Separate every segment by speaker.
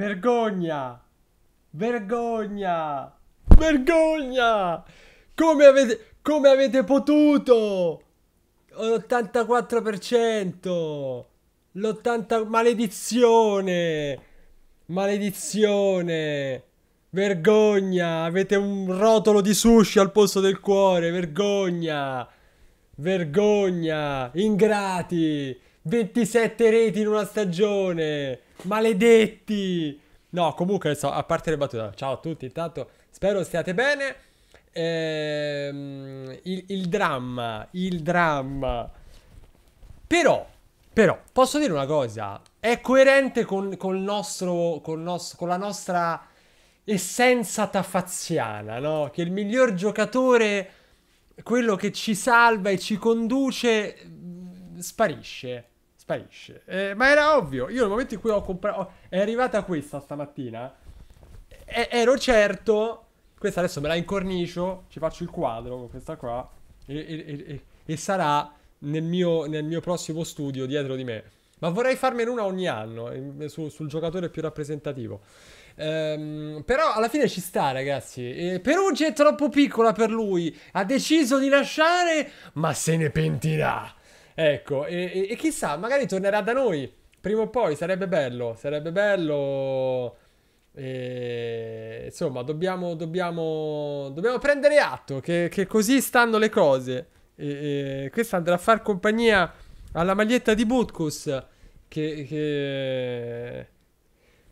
Speaker 1: Vergogna! Vergogna! Vergogna! Come avete, come avete potuto? L'84%! L'80... Maledizione! Maledizione! Vergogna! Avete un rotolo di sushi al posto del cuore! Vergogna! Vergogna! Ingrati! 27 reti in una stagione! Maledetti! No, comunque, adesso, a parte le battute, ciao a tutti, intanto spero stiate bene. Ehm, il, il dramma, il dramma. Però, però, posso dire una cosa, è coerente con, con, nostro, con, nos, con la nostra essenza tafazziana, no? Che il miglior giocatore, quello che ci salva e ci conduce, sparisce sparisce. Eh, ma era ovvio, io nel momento in cui ho comprato... È arrivata questa stamattina, e- ero certo... Questa adesso me la incornicio, ci faccio il quadro con questa qua, e, e-, e-, e sarà nel mio, nel mio prossimo studio dietro di me. Ma vorrei farmene una ogni anno su, sul giocatore più rappresentativo. Ehm, però alla fine ci sta, ragazzi. E Perugia è troppo piccola per lui. Ha deciso di lasciare, ma se ne pentirà. Ecco, e, e, e chissà, magari tornerà da noi. Prima o poi sarebbe bello, sarebbe bello. E, insomma, dobbiamo, dobbiamo, dobbiamo prendere atto che, che così stanno le cose. E, e, questa andrà a far compagnia alla maglietta di Butkus. Che, che...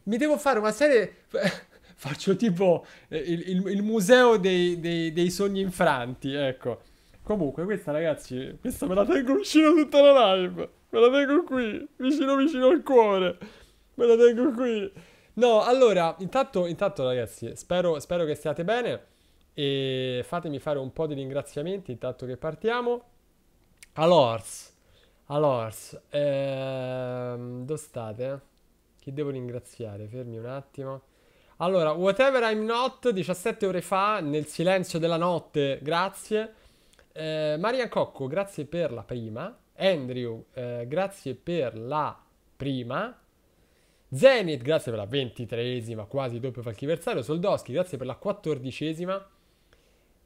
Speaker 1: mi devo fare una serie. Faccio tipo il, il, il museo dei, dei, dei sogni infranti, ecco. Comunque, questa ragazzi, questa me la tengo vicino tutta la live. Me la tengo qui, vicino vicino al cuore. Me la tengo qui. No, allora, intanto, intanto ragazzi, spero, spero che stiate bene. E fatemi fare un po' di ringraziamenti intanto che partiamo. Allors, allors, ehm, dove state? Chi devo ringraziare? Fermi un attimo. Allora, whatever I'm not, 17 ore fa, nel silenzio della notte, grazie eh, Marian Cocco, grazie per la prima. Andrew, eh, grazie per la prima. Zenith, grazie per la ventitreesima, quasi doppio falchiversario. Soldoschi, grazie per la quattordicesima.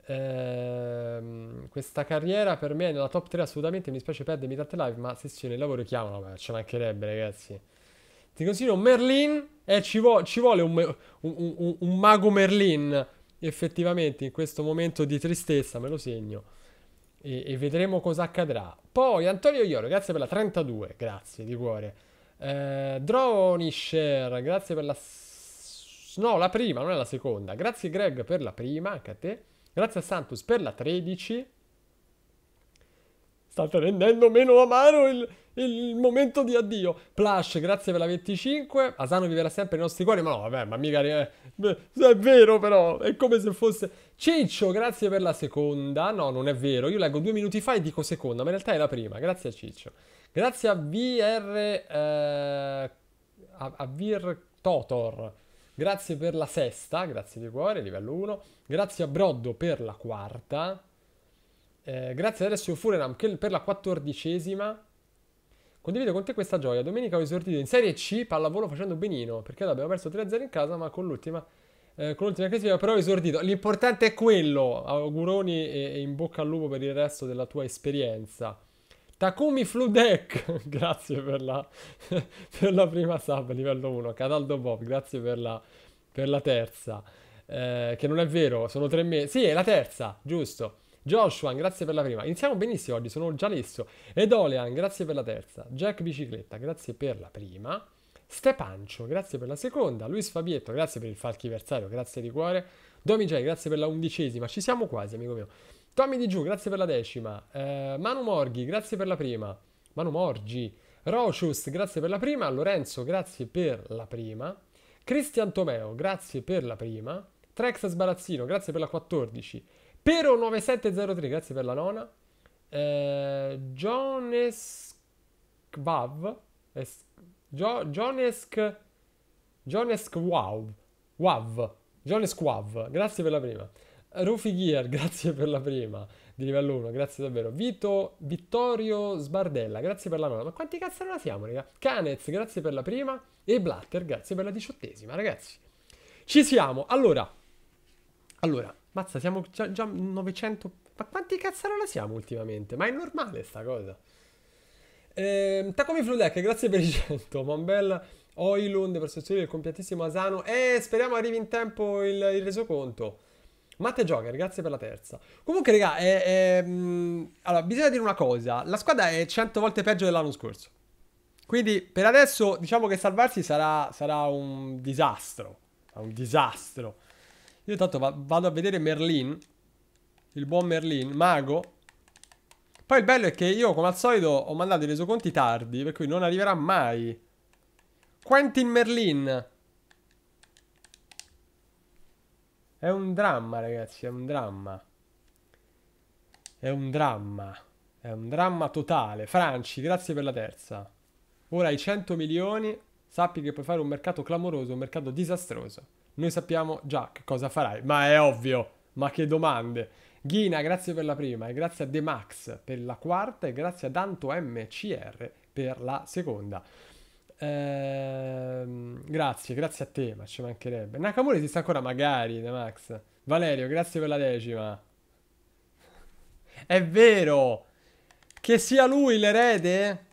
Speaker 1: Ehm, questa carriera per me è nella top 3 assolutamente. Mi spiace perdermi tante live, ma sessione lavoro chiamano. Ma ce mancherebbe, ragazzi. Ti consiglio Merlin. Eh, ci, vo- ci vuole un, un, un, un mago Merlin. Effettivamente, in questo momento di tristezza, me lo segno e, e vedremo cosa accadrà. Poi Antonio Ioro, grazie per la 32, grazie di cuore. Eh, Dronisher, grazie per la... S- no, la prima, non è la seconda. Grazie Greg per la prima, anche a te. Grazie a Santus per la 13. State rendendo meno amaro il, il momento di addio. Plush, grazie per la 25. Asano viverà sempre nei nostri cuori. Ma no, vabbè, ma mica. Eh, è vero, però. È come se fosse. Ciccio, grazie per la seconda. No, non è vero, io leggo due minuti fa e dico seconda, ma in realtà è la prima. Grazie a Ciccio. Grazie a VR... Eh, a, a Vir Totor. Grazie per la sesta, grazie di cuore, livello 1. Grazie a Broddo per la quarta. Eh, grazie ad Alessio Furenam per la quattordicesima. Condivido con te questa gioia. Domenica ho esordito in Serie C pallavolo facendo benino perché l'abbiamo perso 3-0 in casa, ma con l'ultima eh, con l'ultima classifica, però esordito. L'importante è quello, auguroni e, e, in bocca al lupo per il resto della tua esperienza. Takumi Fludek, grazie per la, per la prima sub, livello 1. Cataldo Bob, grazie per la, per la terza. Eh, che non è vero, sono tre mesi. Sì, è la terza, giusto. Joshua, grazie per la prima. Iniziamo benissimo oggi, sono già lesso. Ed Olean, grazie per la terza. Jack Bicicletta, grazie per la prima. Stepancio, grazie per la seconda. Luis Fabietto, grazie per il falchiversario, grazie di cuore. Domigei, grazie per la undicesima. Ci siamo quasi, amico mio. Tommy Di Giù, grazie per la decima. Eh, Manu Morghi, grazie per la prima. Manu Morgi. Rocius, grazie per la prima. Lorenzo, grazie per la prima. Cristian Tomeo, grazie per la prima. Trex Sbarazzino, grazie per la 14. Pero 9703, grazie per la nona. Eh, Jones Kvav, es- Jo Jonesk Jonesk Wow Wav Jonesk Wav Grazie per la prima Rufy Gear Grazie per la prima Di livello 1 Grazie davvero Vito Vittorio Sbardella Grazie per la nona Ma quanti cazzarola siamo raga Canez Grazie per la prima E Blatter Grazie per la diciottesima ragazzi Ci siamo Allora Allora Mazza siamo già, già 900 Ma quanti cazzarola siamo ultimamente Ma è normale sta cosa Ehm, Takomi Fludek, grazie per i 100. Mambella Oilund per sostituire il compiantissimo Asano. E speriamo arrivi in tempo il, il resoconto. Matte Joker, grazie per la terza. Comunque, raga, è, è, mh, mm, allora, bisogna dire una cosa. La squadra è 100 volte peggio dell'anno scorso. Quindi, per adesso, diciamo che salvarsi sarà, sarà un disastro. Un disastro. Io intanto va, vado a vedere Merlin, il buon Merlin, mago. Poi il bello è che io, come al solito, ho mandato i resoconti tardi, per cui non arriverà mai. Quentin Merlin. È un dramma, ragazzi, è un dramma. È un dramma. È un dramma totale. Franci, grazie per la terza. Ora hai 100 milioni, sappi che puoi fare un mercato clamoroso, un mercato disastroso. Noi sappiamo già che cosa farai, ma è ovvio. Ma che domande. Ghina, grazie per la prima, e grazie a De Max per la quarta, e grazie a Danto MCR per la seconda. Ehm, grazie, grazie a te, ma ci mancherebbe. Nakamura esiste ancora, magari, De Max. Valerio, grazie per la decima. È vero! Che sia lui l'erede?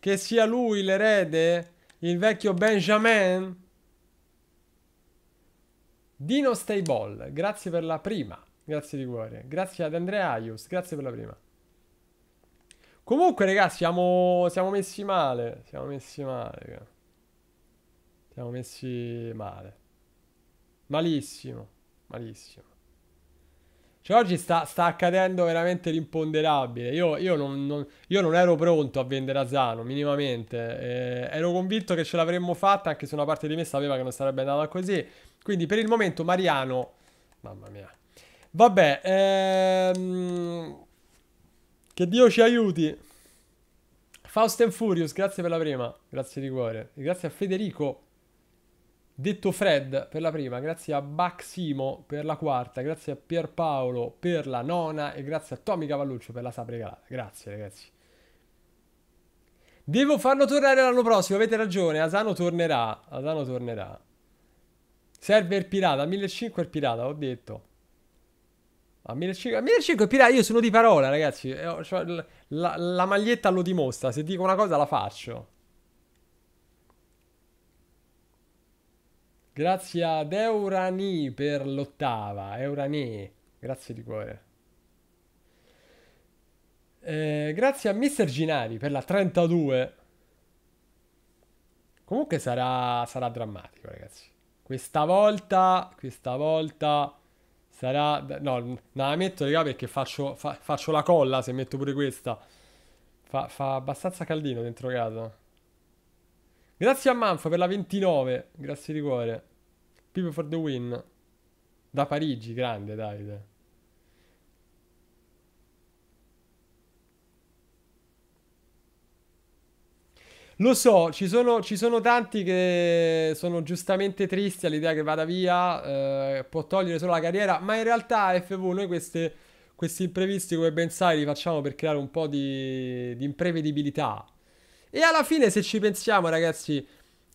Speaker 1: Che sia lui l'erede? Il vecchio Benjamin? Dino Stable, grazie per la prima. Grazie di cuore. Grazie ad Andrea Aius. Grazie per la prima. Comunque, ragazzi, siamo, siamo messi male. Siamo messi male. Raga. Eh. Siamo messi male. Malissimo. Malissimo. Cioè, oggi sta, sta accadendo veramente l'imponderabile. Io, io, non, non, io, non, ero pronto a vendere a Zano, minimamente. Eh, ero convinto che ce l'avremmo fatta, anche se una parte di me sapeva che non sarebbe andata così. Quindi, per il momento, Mariano... Mamma mia. Vabbè, ehm... che Dio ci aiuti. Faust and Furious, grazie per la prima. Grazie di cuore. Grazie a Federico, detto Fred, per la prima. Grazie a Baximo per la quarta. Grazie a Pierpaolo per la nona. E grazie a Tommy Cavalluccio per la sub regalata. Grazie, ragazzi. Devo farlo tornare l'anno prossimo, avete ragione. Asano tornerà. Asano tornerà. Server pirata, 1500 il pirata, ho detto. A 1500 pirata, io sono di parola, ragazzi. Eh, oh, cioè, la, la, maglietta lo dimostra. Se dico una cosa, la faccio. Grazie ad Eurani per l'ottava. Eurani, grazie di cuore. Eh, grazie a Mr. Ginari per la 32. Comunque sarà, sarà drammatico, ragazzi. Questa volta, questa volta Sarà... No, non la metto, raga, perché faccio, fa, faccio, la colla se metto pure questa. Fa, fa abbastanza caldino dentro casa. Grazie a Manfa per la 29. Grazie di cuore. People for the win. Da Parigi, grande, Davide. Lo so, ci sono, ci sono, tanti che sono giustamente tristi all'idea che vada via, eh, può togliere solo la carriera, ma in realtà FV noi queste, questi imprevisti, come ben sai, li facciamo per creare un po' di, di imprevedibilità. E alla fine, se ci pensiamo, ragazzi,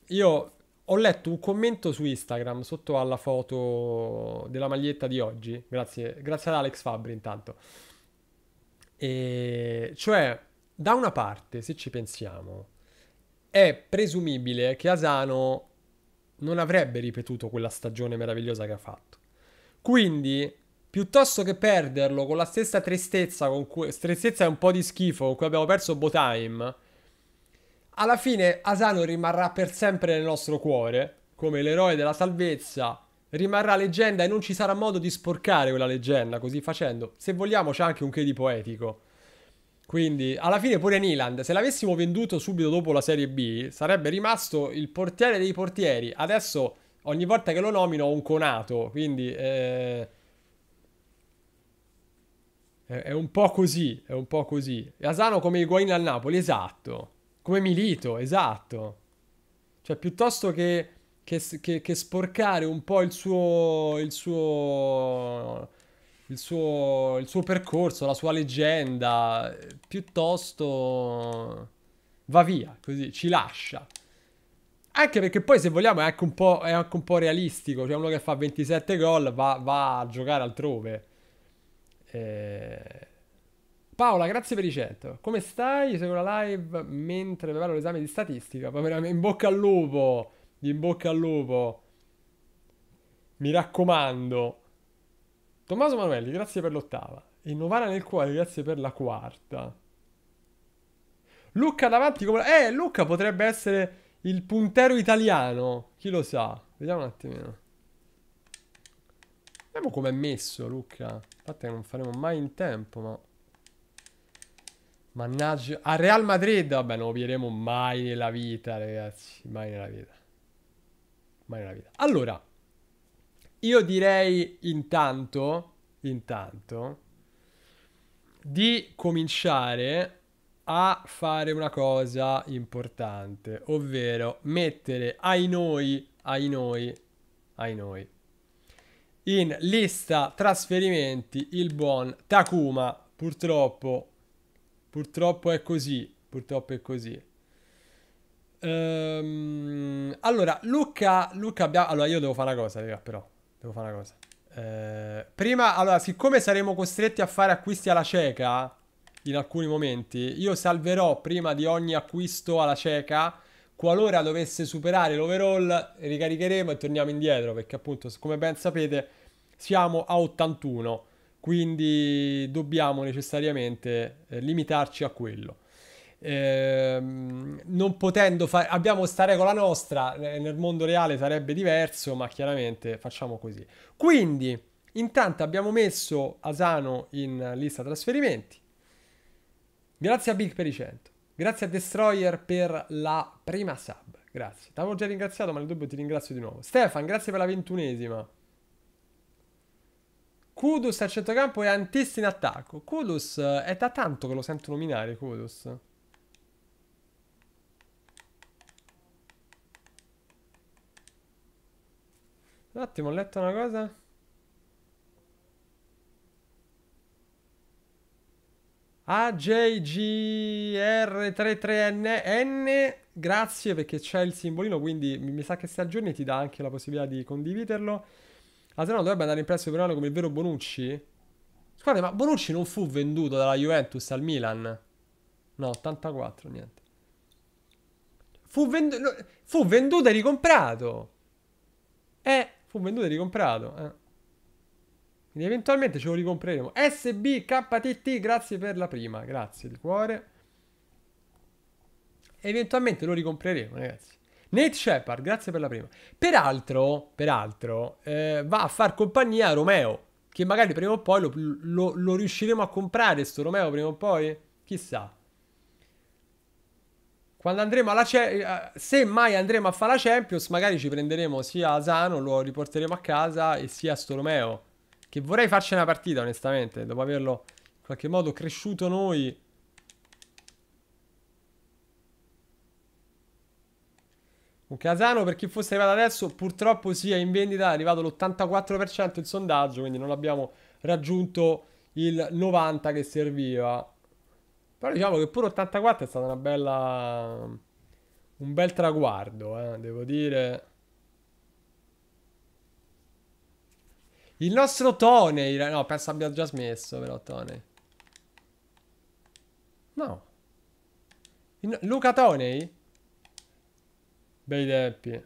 Speaker 1: io ho letto un commento su Instagram sotto alla foto della maglietta di oggi, grazie, grazie ad Alex Fabri intanto. E cioè, da una parte, se ci pensiamo è presumibile che Asano non avrebbe ripetuto quella stagione meravigliosa che ha fatto. Quindi, piuttosto che perderlo con la stessa tristezza, con cui, tristezza e un po' di schifo con cui abbiamo perso Botime, alla fine Asano rimarrà per sempre nel nostro cuore, come l'eroe della salvezza, rimarrà leggenda e non ci sarà modo di sporcare quella leggenda così facendo. Se vogliamo c'è anche un che di poetico. Quindi, alla fine pure Niland, se l'avessimo venduto subito dopo la Serie B, sarebbe rimasto il portiere dei portieri. Adesso, ogni volta che lo nomino, ho un conato, quindi... Eh... È un po' così, è un po' così. Asano come Higuain al Napoli, esatto. Come Milito, esatto. Cioè, piuttosto che, che, che, che sporcare un po' il suo... Il suo il suo, il suo percorso, la sua leggenda, piuttosto va via, così, ci lascia. Anche perché poi, se vogliamo, è anche un po', anche un po realistico. Cioè, uno che fa 27 gol va, va a giocare altrove. Eh... Paola, grazie per i 100. Come stai? Io seguo la live mentre preparo l'esame di statistica. In bocca al lupo! In bocca al lupo! Mi raccomando. Tommaso Manuelli, grazie per l'ottava. E Novara nel cuore, grazie per la quarta. Luca davanti come... Eh, Luca potrebbe essere il puntero italiano. Chi lo sa? Vediamo un attimino. Vediamo com'è messo, Luca. Infatti non faremo mai in tempo, ma... Mannaggia. A Real Madrid, vabbè, non lo vedremo mai nella vita, ragazzi. Mai nella vita. Mai nella vita. Allora, io direi intanto, intanto, di cominciare a fare una cosa importante, ovvero mettere ai noi, ai noi, ai noi, in lista trasferimenti il buon Takuma. Purtroppo, purtroppo è così, purtroppo è così. Ehm, allora, Luca, Luca, abbiamo... allora io devo fare una cosa, raga, però. Devo fare una cosa. Eh, prima, allora, siccome saremo costretti a fare acquisti alla cieca in alcuni momenti, io salverò prima di ogni acquisto alla cieca. Qualora dovesse superare l'overall, ricaricheremo e torniamo indietro, perché appunto, come ben sapete, siamo a 81, quindi dobbiamo necessariamente eh, limitarci a quello. Ehm, non potendo fare abbiamo sta regola nostra nel mondo reale sarebbe diverso ma chiaramente facciamo così quindi intanto abbiamo messo Asano in lista trasferimenti grazie a Big per i 100 grazie a Destroyer per la prima sub grazie T'avevo già ringraziato ma nel dubbio ti ringrazio di nuovo Stefan grazie per la ventunesima Kudus a centrocampo e Antisti in attacco. Kudus eh, è da tanto che lo sento nominare, Kudus. Un attimo, ho letto una cosa. AJGR33NN, grazie perché c'è il simbolino, quindi mi, mi sa che se aggiorni ti dà anche la possibilità di condividerlo. Ah, se no dovrebbe andare in prezzo per un anno come il vero Bonucci? Scusate, ma Bonucci non fu venduto dalla Juventus al Milan? No, 84, niente. Fu, vendu- fu venduto e ricomprato. Eh... Fu venduto e ricomprato. Eh. Quindi eventualmente ce lo ricompreremo. SBKTT, grazie per la prima. Grazie di cuore. Eventualmente lo ricompreremo, ragazzi. Nate Shepard, grazie per la prima. Peraltro, peraltro eh, va a far compagnia a Romeo. Che magari prima o poi lo, lo, lo riusciremo a comprare, sto Romeo, prima o poi. Chissà. Quando andremo alla Champions, eh, se mai andremo a fare la Champions, magari ci prenderemo sia Asano, lo riporteremo a casa, e sia Stolomeo. Che vorrei farci una partita, onestamente, dopo averlo in qualche modo cresciuto noi. Un Casano, per chi fosse arrivato adesso, purtroppo sì, è in vendita, è arrivato l'84% il sondaggio, quindi non abbiamo raggiunto il 90% che serviva. Però diciamo che pure 84 è stata una bella... Un bel traguardo, eh, devo dire. Il nostro Tony... No, penso abbia già smesso però Tony. No. Il... Luca Tony? Bei tempi.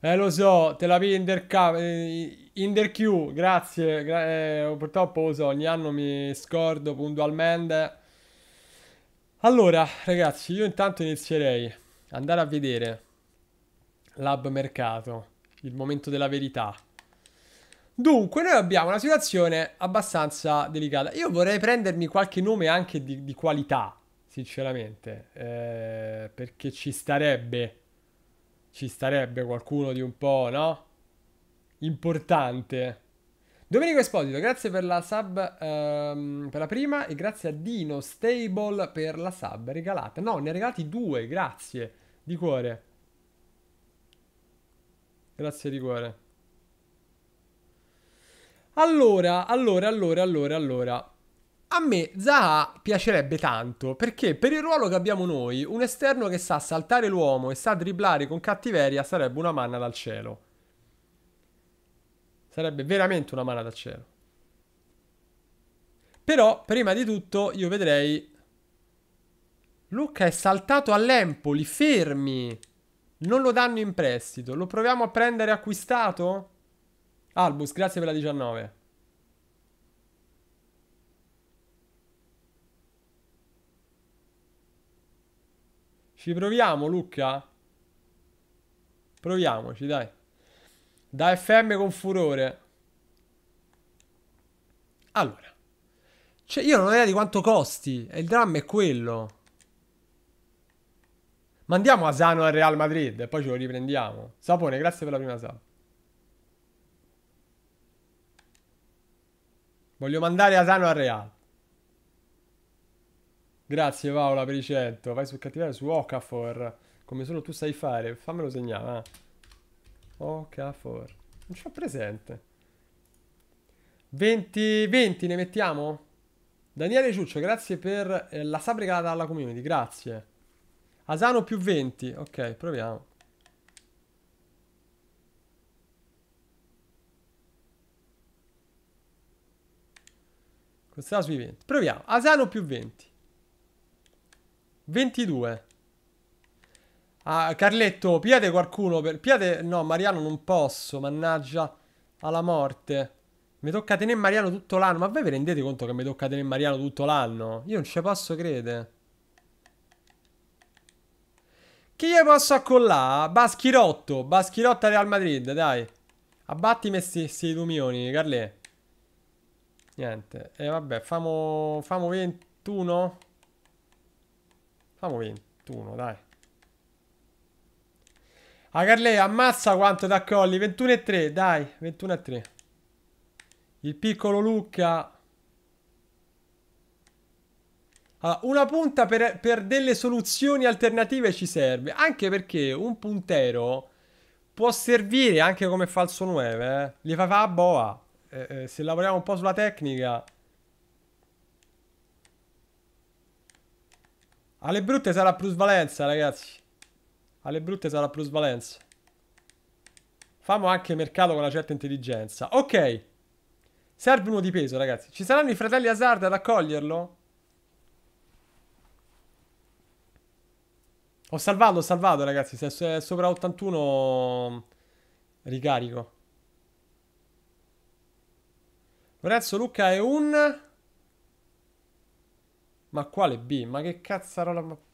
Speaker 1: Eh lo so, te la pigli in, Inderq, grazie. Gra- eh, purtroppo uso, ogni anno mi scordo puntualmente. Allora, ragazzi, io intanto inizierei ad andare a vedere l'hub mercato, il momento della verità. Dunque, noi abbiamo una situazione abbastanza delicata. Io vorrei prendermi qualche nome anche di, di qualità, sinceramente, eh, perché ci starebbe, ci starebbe qualcuno di un po', no? importante. Domenico Esposito, grazie per la sub um, per la prima e grazie a Dino Stable per la sub regalata. No, ne ha regalati due, grazie di cuore. Grazie di cuore. Allora, allora, allora, allora, allora. A me Zaha piacerebbe tanto perché per il ruolo che abbiamo noi, un esterno che sa saltare l'uomo e sa dribblare con cattiveria sarebbe una manna dal cielo. Sarebbe veramente una mano da cielo. Però, prima di tutto, io vedrei... Luca è saltato all'Empoli, fermi! Non lo danno in prestito. Lo proviamo a prendere acquistato? Albus, grazie per la 19. Ci proviamo, Luca? Proviamoci, dai. Da FM con furore. Allora. Cioè, io non ho idea di quanto costi. E il dramma è quello. Mandiamo Asano al Real Madrid e poi ce lo riprendiamo. Sapone, grazie per la prima sub. Voglio mandare Asano al Real. Grazie Paola per i 100. Vai su cattivare su Okafor. Come solo tu sai fare. Fammelo segnare. Eh. Okafor. Oh, non c'ho presente. 20, 20 ne mettiamo? Daniele Ciuccio, grazie per eh, la sub regalata alla community, grazie. Asano più 20, ok, proviamo. Questa sui 20. Proviamo. Asano più 20. 22. Ah, Carletto, piate qualcuno. Per... Piate... No, Mariano non posso, mannaggia. Alla morte. Mi tocca tenere Mariano tutto l'anno. Ma voi vi rendete conto che mi tocca tenere Mariano tutto l'anno? Io non ci posso credere. Chi gli posso accollare? Baschirotto. Baschirotta Real Madrid, dai. Abbatti questi due milioni, Niente. E eh, vabbè, famo... Famo 21? Famo 21, dai. Agarley, ah, ammazza quanto da colli. 21 e 3, dai. 21 e 3. Il piccolo Lucca. Allora, una punta per, per, delle soluzioni alternative ci serve. Anche perché un puntero può servire anche come falso 9. Eh. Li fa fa a boa. Eh, eh, se lavoriamo un po' sulla tecnica. Alle brutte sarà plusvalenza, ragazzi. Alle brutte sarà plusvalenza. Famo anche mercato con una certa intelligenza. Ok. Serve uno di peso, ragazzi. Ci saranno i fratelli Hazard ad accoglierlo? Ho salvato, ho salvato, ragazzi. Se è sopra 81... Ricarico. Lorenzo Lucca è un... Ma quale B? Ma che cazzarola...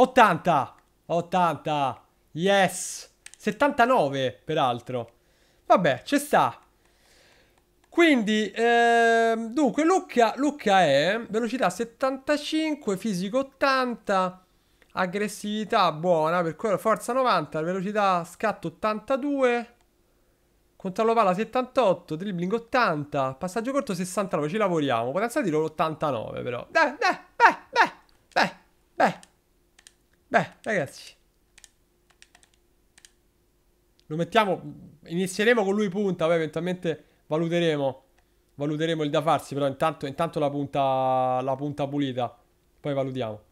Speaker 1: 80! 80! Yes! 79, peraltro. Vabbè, ci sta. Quindi, ehm, dunque, Luca, Luca è velocità 75, fisico 80, aggressività buona, per quello forza 90, velocità scatto 82, controllo palla 78, dribbling 80, passaggio corto 69, ci lavoriamo, potenza di loro 89 però.
Speaker 2: Beh, beh, beh, beh, beh,
Speaker 1: beh. Beh, ragazzi. Lo mettiamo... Inizieremo con lui punta, poi eventualmente valuteremo. Valuteremo il da farsi, però intanto, intanto la, punta, la punta pulita. Poi valutiamo.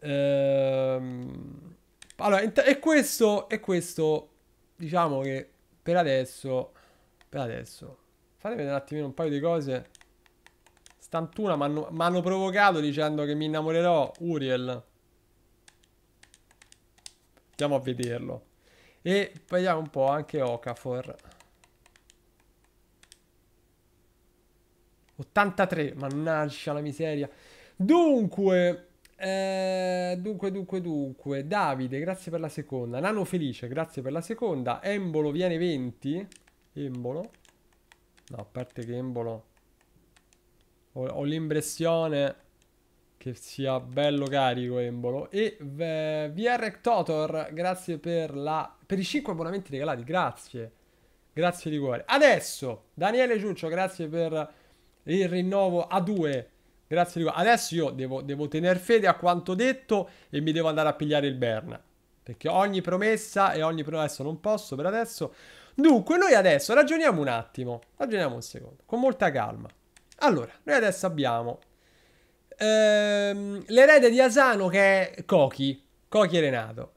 Speaker 1: Ehm... Allora, e questo, e questo, diciamo che per adesso, per adesso, fatemi vedere un attimino un paio di cose. Stantuna mi hanno provocato dicendo che mi innamorerò, Uriel. Andiamo a vederlo. E vediamo un po' anche Okafor. 83, mannaggia la miseria. Dunque, eh, dunque, dunque, dunque. Davide, grazie per la seconda. Nano Felice, grazie per la seconda. Embolo viene 20. Embolo. No, a parte che Embolo... Ho, ho l'impressione che sia bello carico Embolo. E v- VR Totor, grazie per, la... per i 5 abbonamenti regalati, grazie. Grazie di cuore. Adesso, Daniele Giuccio grazie per il rinnovo a 2. Grazie di cuore. Adesso io devo, devo tenere fede a quanto detto e mi devo andare a pigliare il Berna. Perché ogni promessa e ogni promessa non posso per adesso. Dunque, noi adesso ragioniamo un attimo. Ragioniamo un secondo, con molta calma. Allora, noi adesso abbiamo Ehm, l'erede di Asano che è Koki. Koki è Renato.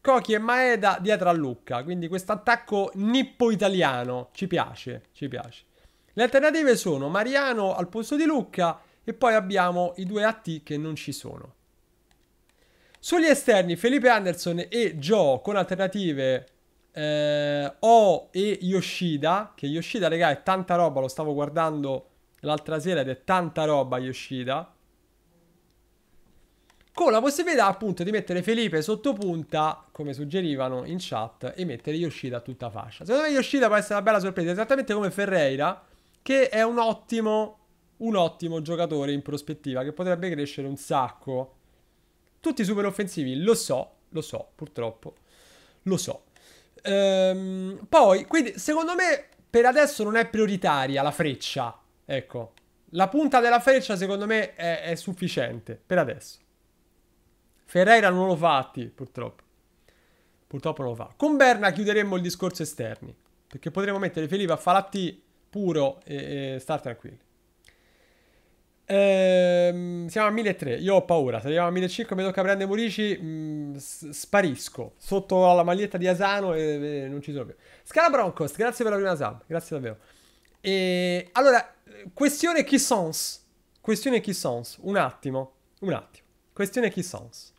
Speaker 1: Koki e Maeda dietro a Lucca. Quindi questo attacco nippo-italiano. Ci piace, ci piace. Le alternative sono Mariano al posto di Lucca e poi abbiamo i due AT che non ci sono. Sugli esterni Felipe Anderson e Joe con alternative eh, O e Yoshida, che Yoshida raga è tanta roba, lo stavo guardando l'altra sera ed è tanta roba Yoshida con la possibilità appunto di mettere Felipe sotto punta, come suggerivano in chat, e mettere Yoshida a tutta fascia. Secondo me Yoshida può essere una bella sorpresa, esattamente come Ferreira, che è un ottimo, un ottimo giocatore in prospettiva, che potrebbe crescere un sacco. Tutti super offensivi, lo so, lo so, purtroppo, lo so. Ehm, poi, quindi, secondo me, per adesso non è prioritaria la freccia, ecco. La punta della freccia, secondo me, è, è sufficiente, per adesso. Ferreira non lo fa a purtroppo. Purtroppo non lo fa. Con Berna chiuderemo il discorso esterni. Perché potremmo mettere Felipe a fare T puro e, e star tranquilli. Ehm, siamo a 1.300, io ho paura. Se arriviamo a 1.500 mi tocca prendere Murici, mm, sparisco sotto alla maglietta di Asano e, e non ci sono più. Scala Broncos, grazie per la prima sub, grazie davvero. E, allora, questione chi sons? Questione chi sons? Un attimo, un attimo. Questione chi sons?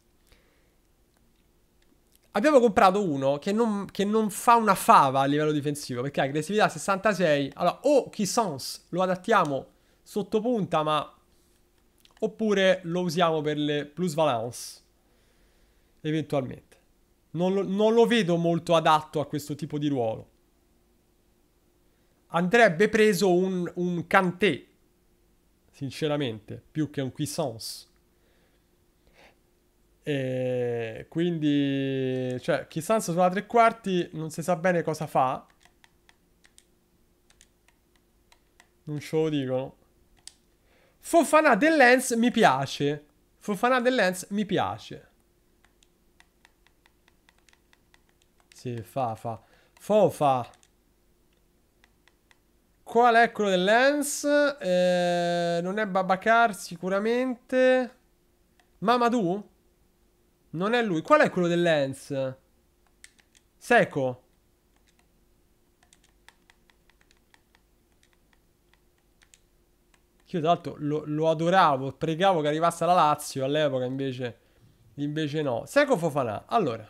Speaker 1: Abbiamo comprato uno che non, che non, fa una fava a livello difensivo, perché ha aggressività 66. Allora, o Kissons lo adattiamo sotto punta, ma... Oppure lo usiamo per le plus valence, eventualmente. Non lo, non lo vedo molto adatto a questo tipo di ruolo. Andrebbe preso un, un Kanté, sinceramente, più che un Kissons. E quindi, cioè, Kisanz sulla tre quarti non si sa bene cosa fa. Non ce lo dicono. Fofana del Lens mi piace. Fofana del Lens mi piace. Sì, fa, fa. Fofa. Qual è quello del Lens? Eh, non è Babacar sicuramente. Mamadou? Non è lui. Qual è quello del Lens? Seco. Io tra l'altro lo, lo, adoravo, pregavo che arrivasse alla Lazio all'epoca, invece, invece no. Seco Fofanà. Allora.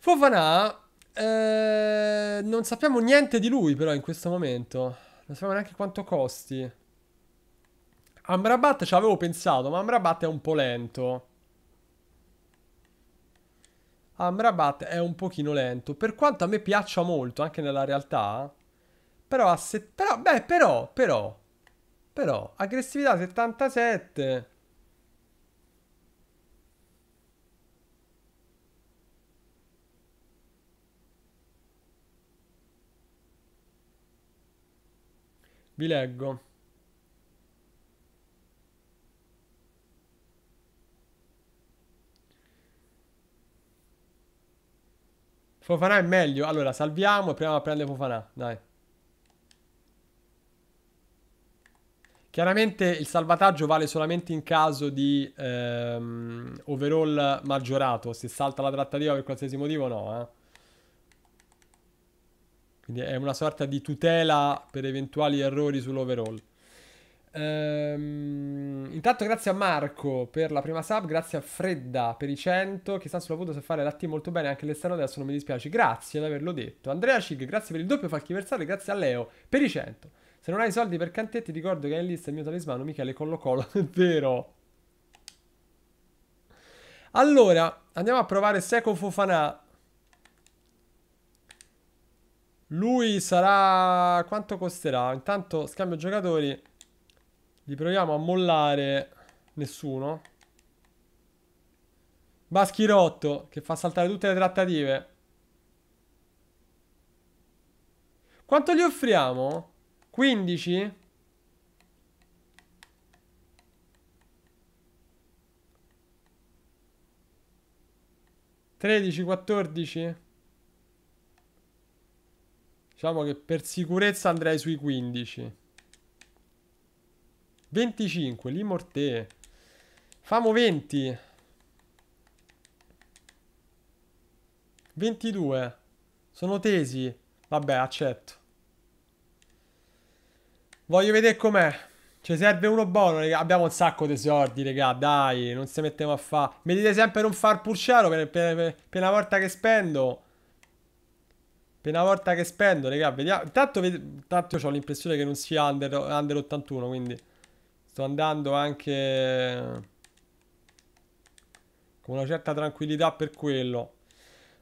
Speaker 1: Fofanà, eh, non sappiamo niente di lui però in questo momento. Non sappiamo neanche quanto costi. Amrabat ci avevo pensato, ma Amrabat è un po' lento. Amrabat è un pochino lento. Per quanto a me piaccia molto, anche nella realtà. Però a se... Però, beh, però, però. Però, aggressività 77. Vi leggo. Fofanà è meglio. Allora, salviamo e proviamo a prendere Fofanà. Dai. Chiaramente il salvataggio vale solamente in caso di ehm, overall maggiorato. Se salta la trattativa per qualsiasi motivo, no. Eh. Quindi è una sorta di tutela per eventuali errori sull'overall. Ehm, intanto grazie a Marco per la prima sub, grazie a Fredda per i 100, che sta sulla punta se fare la T molto bene anche all'esterno adesso, non mi dispiace, grazie ad averlo detto. Andrea Cig, grazie per il doppio falchiversale, grazie a Leo per i 100. Se non hai soldi per cantetti, ricordo che è in lista il mio talismano Michele Collo Collo, è vero. Allora, andiamo a provare Seco Fofana. Lui sarà... quanto costerà? Intanto scambio giocatori. Li proviamo a mollare nessuno. Baschirotto, che fa saltare tutte le trattative. Quanto gli offriamo? 15? Tredici, quattordici? Diciamo che per sicurezza andrei sui quindici. 25, Limorte. Famo 20. 22. Sono tesi. Vabbè, accetto. Voglio vedere com'è. Ci serve uno buono, raga. Abbiamo un sacco di soldi, raga. Dai, non si mettiamo a fare. Mi dite sempre non far pulciaro per, per, per, per una volta che spendo. Per una volta che spendo, raga, vediamo. Intanto, intanto ho l'impressione che non sia under, under 81, quindi... Sto andando anche con una certa tranquillità per quello.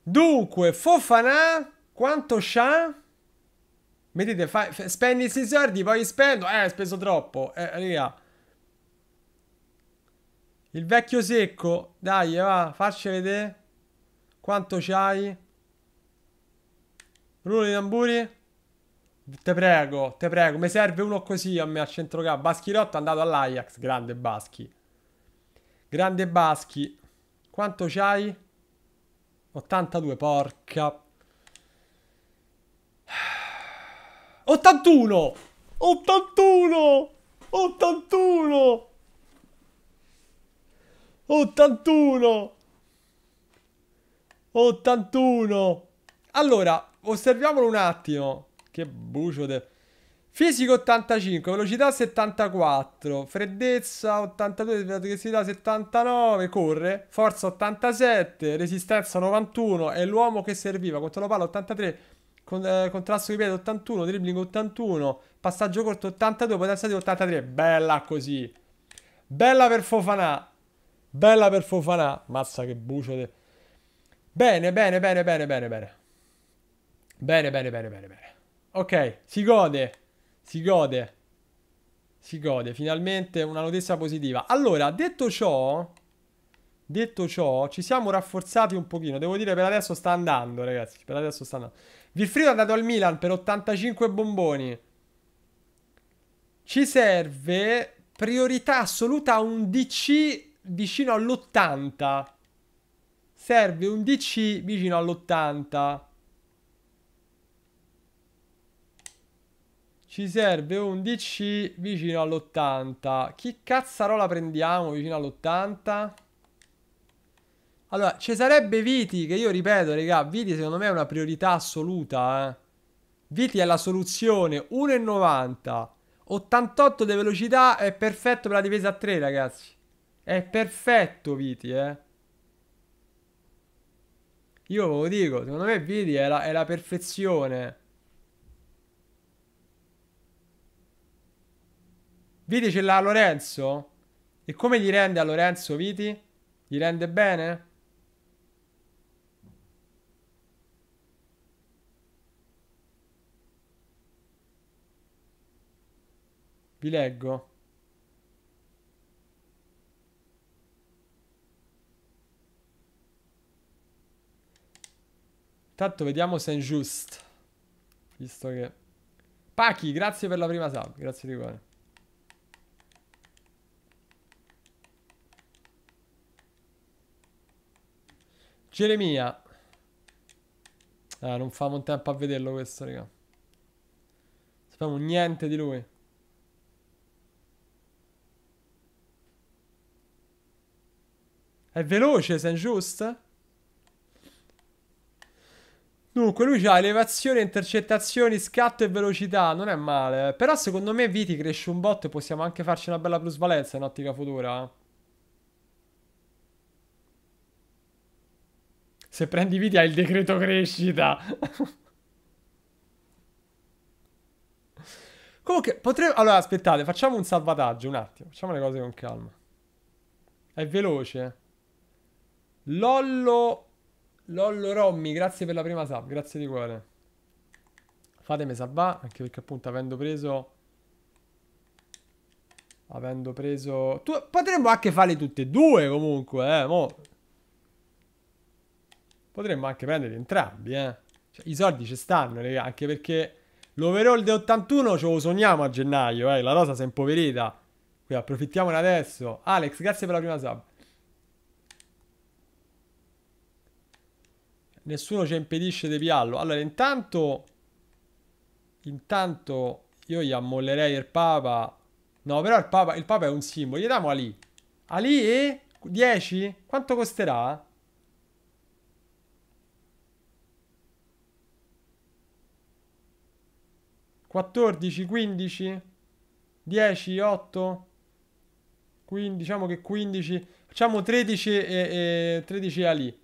Speaker 1: Dunque, Fofana, quanto c'ha? Mettete, fai, spendi i soldi, poi spendo. Eh, speso troppo. Eh, raga. Il vecchio secco. Dai, va, facci vedere. Quanto c'hai? Rullo di tamburi. Te prego, te prego, mi serve uno così a me al centrocampo. Baschirotto è andato all'Ajax, grande Baschi. Grande Baschi. Quanto c'hai? 82, porca. 81! 81! 81! 81! 81! Allora, osserviamolo un attimo. Che bucio de... Fisico 85, velocità 74, freddezza 82, visività 79, corre, forza 87, resistenza 91, è l'uomo che serviva, controllo palla 83, con, eh, contrasto di piede 81, dribbling 81, passaggio corto 82, potenza di 83, bella così. Bella per Fofanà, bella per Fofanà, mazza che bucio. De... Bene, bene, bene, bene, bene, bene. Bene, bene, bene, bene, bene. Ok, si gode. Si gode. Si gode, finalmente una notizia positiva. Allora, detto ciò... Detto ciò, ci siamo rafforzati un pochino. Devo dire, per adesso sta andando, ragazzi. Per adesso sta andando. Vilfrido è andato al Milan per 85 bomboni. Ci serve priorità assoluta a un DC vicino all'80. Serve un DC vicino all'80. Ci serve un DC vicino all'80. Chi cazzarola prendiamo vicino all'80? Allora, ci sarebbe Viti, che io ripeto, raga, Viti secondo me è una priorità assoluta, eh. Viti è la soluzione, 1,90. 88 di velocità è perfetto per la difesa a 3, ragazzi. È perfetto Viti, eh. Io ve lo dico, secondo me Viti è la, è la perfezione. Viti ce l'ha Lorenzo? E come gli rende a Lorenzo Viti? Gli rende bene? Vi leggo. Intanto vediamo Saint Just. Visto che... Pachi, grazie per la prima sub. Grazie di cuore. Geremia. Ah, non famo un tempo a vederlo questo, raga. Sappiamo niente di lui. È veloce, sei giusto? Dunque, lui ha elevazione, intercettazioni, scatto e velocità. Non è male. Però, secondo me, Viti cresce un botto e possiamo anche farci una bella plusvalenza in ottica futura. Se prendi Nvidia hai il decreto crescita. Comunque, potrei... Allora, aspettate, facciamo un salvataggio un attimo. Facciamo le cose con calma. È veloce. Eh. Lollo... Lollo Rommi, grazie per la prima sub. Grazie di cuore. Fatemi salvare, anche perché appunto avendo preso... Avendo preso... Tu... Potremmo anche farle tutte e due comunque, eh. Mo' Potremmo anche prenderli entrambi, eh. Cioè, I soldi ci stanno, raga, anche perché l'overall del 81 ce lo sogniamo a gennaio, eh. La rosa si è impoverita. Qui approfittiamone adesso. Alex, grazie per la prima sub. Nessuno ci impedisce di piallo. Allora, intanto... Intanto io gli ammollerei il Papa. No, però il Papa, il Papa è un simbolo. Gli diamo Ali. Ali e... 10? Quanto costerà? 14, 15, 10, 8, 15, diciamo che 15, facciamo 13 e, e 13 Ali.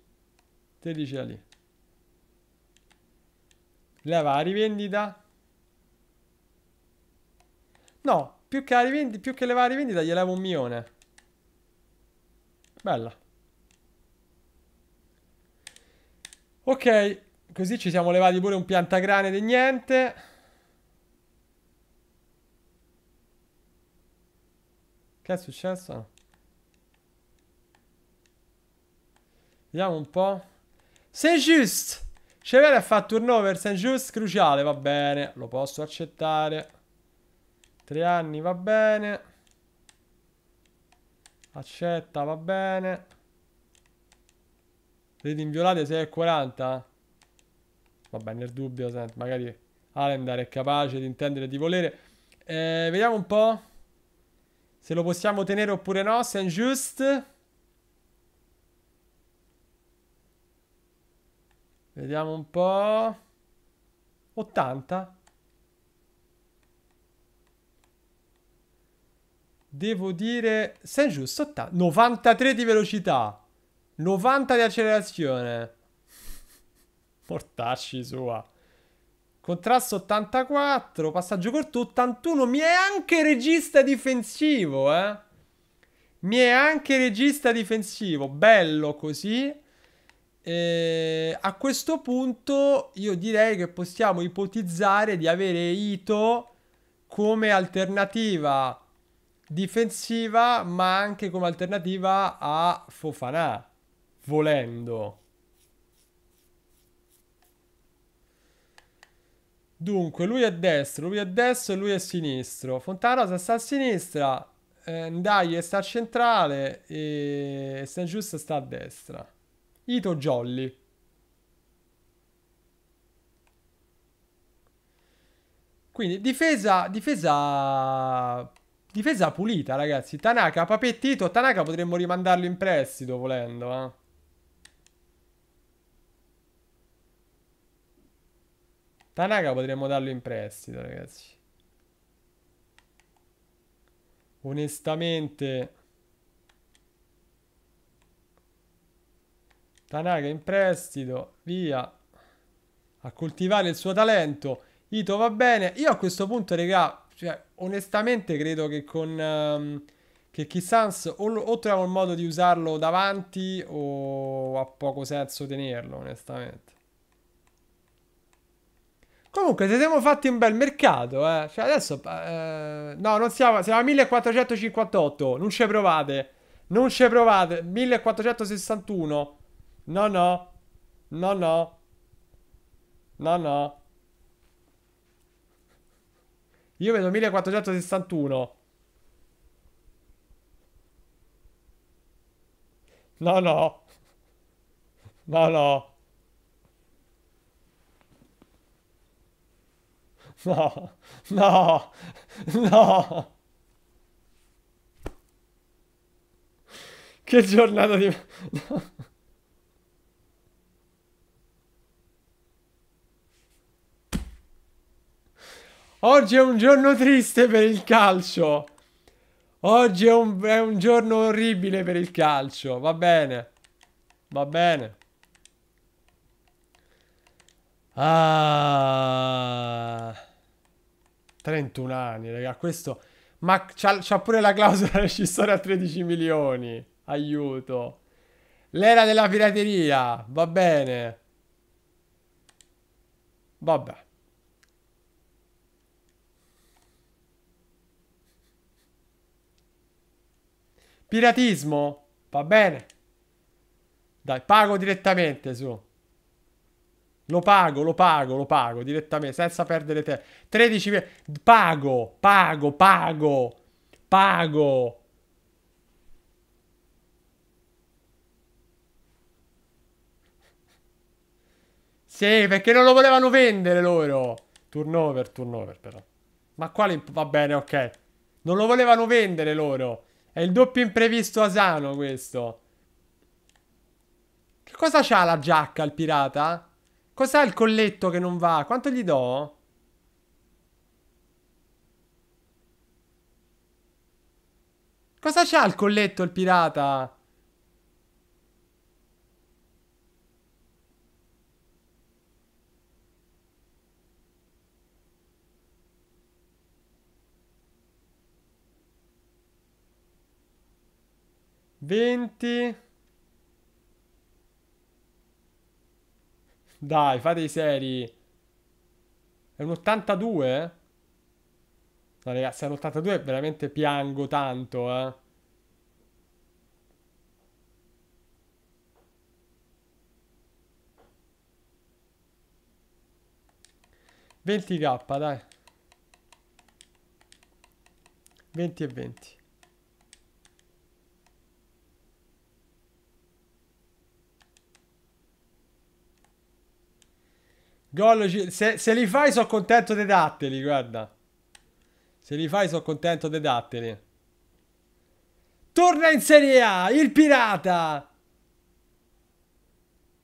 Speaker 1: 13 Ali. Leva la rivendita. No, più che, la rivendita, più che levare la rivendita gli levo un milione. Bella. Ok, così ci siamo levati pure un piantagrane di niente. Che è successo? Vediamo un po'. Saint-Just! Cevere ha fatto turnover, Saint-Just cruciale, va bene, lo posso accettare. Tre anni, va bene. Accetta, va bene. Reti inviolate 6 e 40. Vabbè, nel dubbio, senti, magari Alendar è capace di intendere di volere. Eh, vediamo un po'. Se lo possiamo tenere oppure no, Saint-Just. Vediamo un po'. 80. Devo dire... Saint-Just, 80. 93 di velocità. 90 di accelerazione. Portarci sua. Contrasto 84, passaggio corto 81. Mi è anche regista difensivo, eh. Mi è anche regista difensivo. Bello così. E a questo punto io direi che possiamo ipotizzare di avere Ito come alternativa difensiva, ma anche come alternativa a Fofanà, volendo. Dunque, lui è destro, lui è destro e lui è sinistro. Fontanarosa sta a sinistra, eh, Ndaglie sta a centrale e St. Just sta a destra. Ito Jolly. Quindi difesa, difesa, difesa pulita ragazzi. Tanaka, Papettito, Tanaka potremmo rimandarlo in prestito volendo, eh. Tanaka potremmo darlo in prestito, ragazzi. Onestamente... Tanaka in prestito, via. A coltivare il suo talento. Ito va bene. Io a questo punto, raga, cioè, onestamente credo che con... Um, che Kissans o, o troviamo il modo di usarlo davanti o ha poco senso tenerlo, onestamente. Comunque, se siamo fatti un bel mercato, eh. Cioè, adesso... Eh, no, non siamo... Siamo a 1458. Non ci provate. Non ci provate. 1461. No, no. No, no. No, no. Io vedo 1461. No, no. No, no. No, no, no. Che giornata di... No. Oggi è un giorno triste per il calcio. Oggi è un, è un giorno orribile per il calcio. Va bene. Va bene. Ah... 31 anni, raga, questo... Ma c'ha, c'ha pure la clausola rescissoria a 13 milioni. Aiuto. L'era della pirateria, va bene. Vabbè. Piratismo? Va bene. Dai, pago direttamente su. Lo pago, lo pago, lo pago direttamente, senza perdere te. 13 pago, pago, pago, pago. Sì, perché non lo volevano vendere loro. Turnover, turnover però. Ma quale... Va bene, ok. Non lo volevano vendere loro. È il doppio imprevisto asano questo. Che cosa c'ha la giacca il pirata? Cos'ha il colletto che non va? Quanto gli do? Cosa c'ha il colletto il pirata? Venti... Dai, fate i seri. È un 82? No, ragazzi, è un 82 veramente piango tanto, eh. Venti K, dai. 20 e venti. Gol, se, se, li fai sono contento dei datteli, guarda. Se li fai sono contento dei datteli. Torna in Serie A, il Pirata.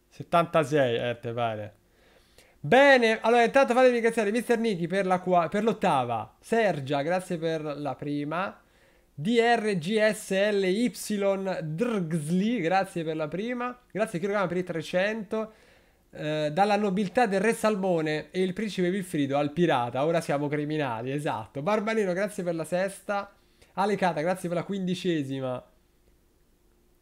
Speaker 1: 76, eh, te pare. Bene, allora intanto fatemi ringraziare Mr. Nicky per, l'ottava, Sergia, grazie per la prima, DRGSLY Drgsli, grazie per la prima, grazie Kirogama per i 300, eh, dalla nobiltà del re Salmone e il principe Vilfrido al pirata, ora siamo criminali, esatto. Barbanero, grazie per la sesta. Alecata, grazie per la quindicesima.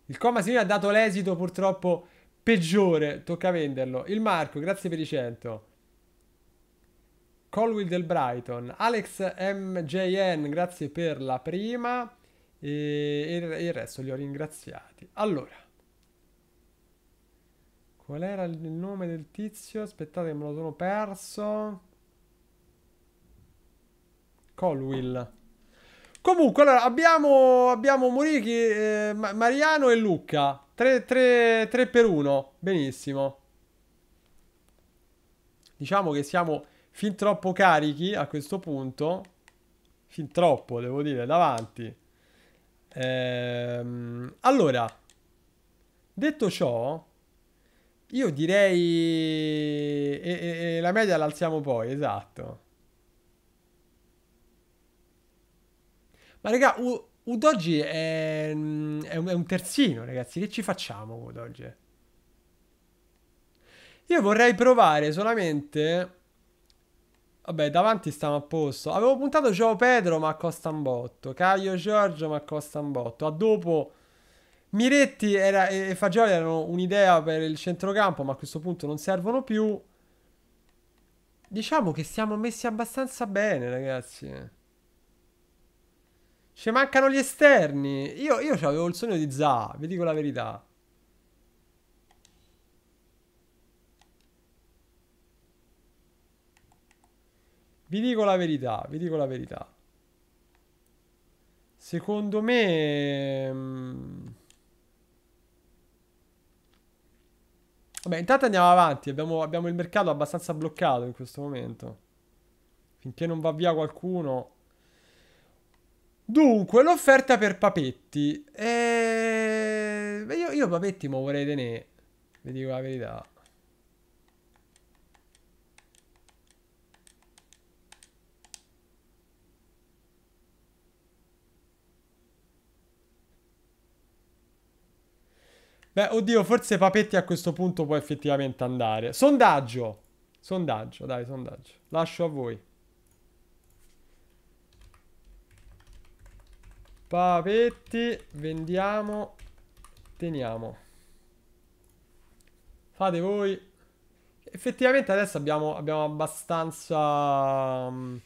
Speaker 1: Il coma signore ha dato l'esito purtroppo peggiore, tocca venderlo. Il Marco, grazie per i 100. Colwill del Brighton, Alex MJN, grazie per la prima e il resto li ho ringraziati. Allora, Qual era il nome del tizio? Aspettate me lo sono perso. Colwill. Comunque, allora, abbiamo, abbiamo Morichi, eh, Mariano e Luca. 3, 3 per 1. Benissimo. Diciamo che siamo fin troppo carichi a questo punto. Fin troppo, devo dire, davanti. Ehm, allora, detto ciò, io direi... E, e, e la media l'alziamo poi, esatto. Ma raga, U Udoji è, è, un, terzino, ragazzi. Che ci facciamo Udoji? Io vorrei provare solamente... Vabbè, davanti stiamo a posto. Avevo puntato Joao Pedro, ma costa un botto. Caio Giorgio, ma costa un botto. A dopo Miretti era, e Fagioli erano un'idea per il centrocampo, ma a questo punto non servono più. Diciamo che siamo messi abbastanza bene, ragazzi. Ci mancano gli esterni. Io, io avevo il sogno di Za, vi dico la verità. Vi dico la verità, vi dico la verità. Secondo me... Mm, Vabbè, intanto andiamo avanti. Abbiamo, abbiamo il mercato abbastanza bloccato in questo momento. Finché non va via qualcuno. Dunque, l'offerta per Papetti. E... Eh, io, io Papetti mo vorrei tenere. Vi dico la verità. Beh, oddio, forse Papetti a questo punto può effettivamente andare. Sondaggio. Sondaggio, dai, sondaggio. Lascio a voi. Papetti, vendiamo, teniamo. Fate voi. Effettivamente adesso abbiamo, abbiamo abbastanza... Mm,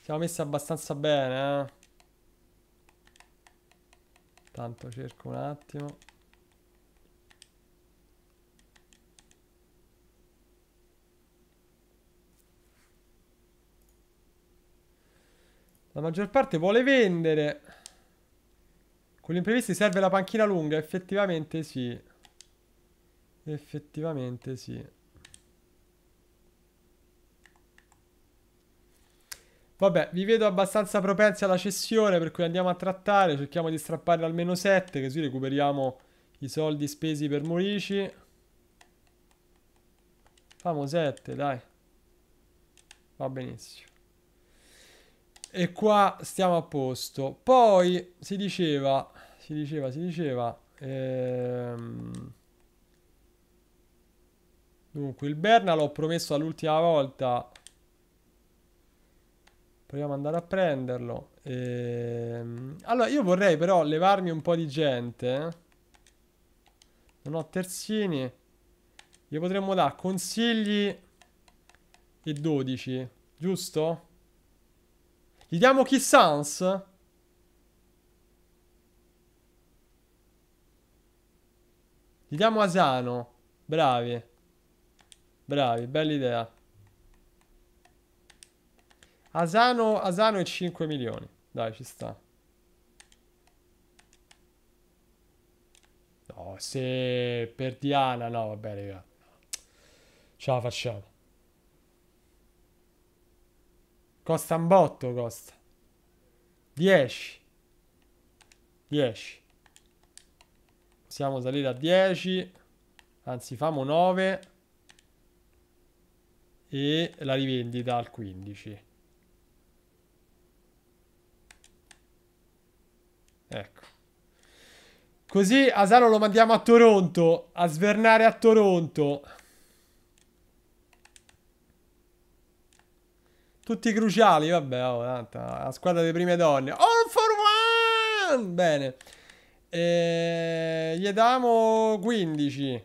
Speaker 1: siamo messi abbastanza bene, eh? Tanto cerco un attimo. La maggior parte vuole vendere. Con gli imprevisti serve la panchina lunga. Effettivamente sì. Effettivamente sì. Vabbè, vi vedo abbastanza propensi alla cessione, per cui andiamo a trattare. Cerchiamo di strappare almeno 7, così recuperiamo i soldi spesi per Morici. Famo 7, dai. Va benissimo. E qua stiamo a posto. Poi si diceva, si diceva, si diceva... Ehm... Dunque, il Berna l'ho promesso l'ultima volta. Proviamo ad andare a prenderlo. Ehm... Allora, io vorrei però levarmi un po' di gente. Eh. Non ho terzini. Gli potremmo dare consigli e 12, giusto? Gli diamo Kill Sans? Gli diamo Asano. Bravi. Bravi, bella idea. Asano, Asano e 5 milioni. Dai, ci sta. No, se per Diana, no, vabbè, raga. Ce la facciamo. Costa un botto, costa. 10. 10. Possiamo salire a 10. Anzi, famo 9. E la rivendita al 15. Ecco. Così Asano lo mandiamo a Toronto, a svernare a Toronto. Tutti cruciali, vabbè, oh, tanto, la squadra delle prime donne. All for one! Bene. E... Eh, gli diamo 15.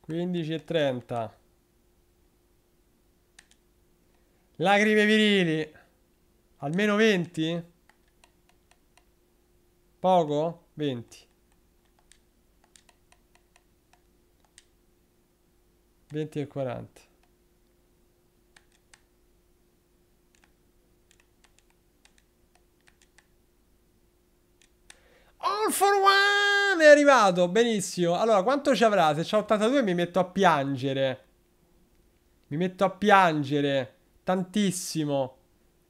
Speaker 1: 15 e 30. Lacrime virili. Almeno 20? Poco? 20. 20 e 40. All for one è arrivato, benissimo. Allora, quanto ci avrà? Se c'ha 82 mi metto a piangere. Mi metto a piangere. Tantissimo.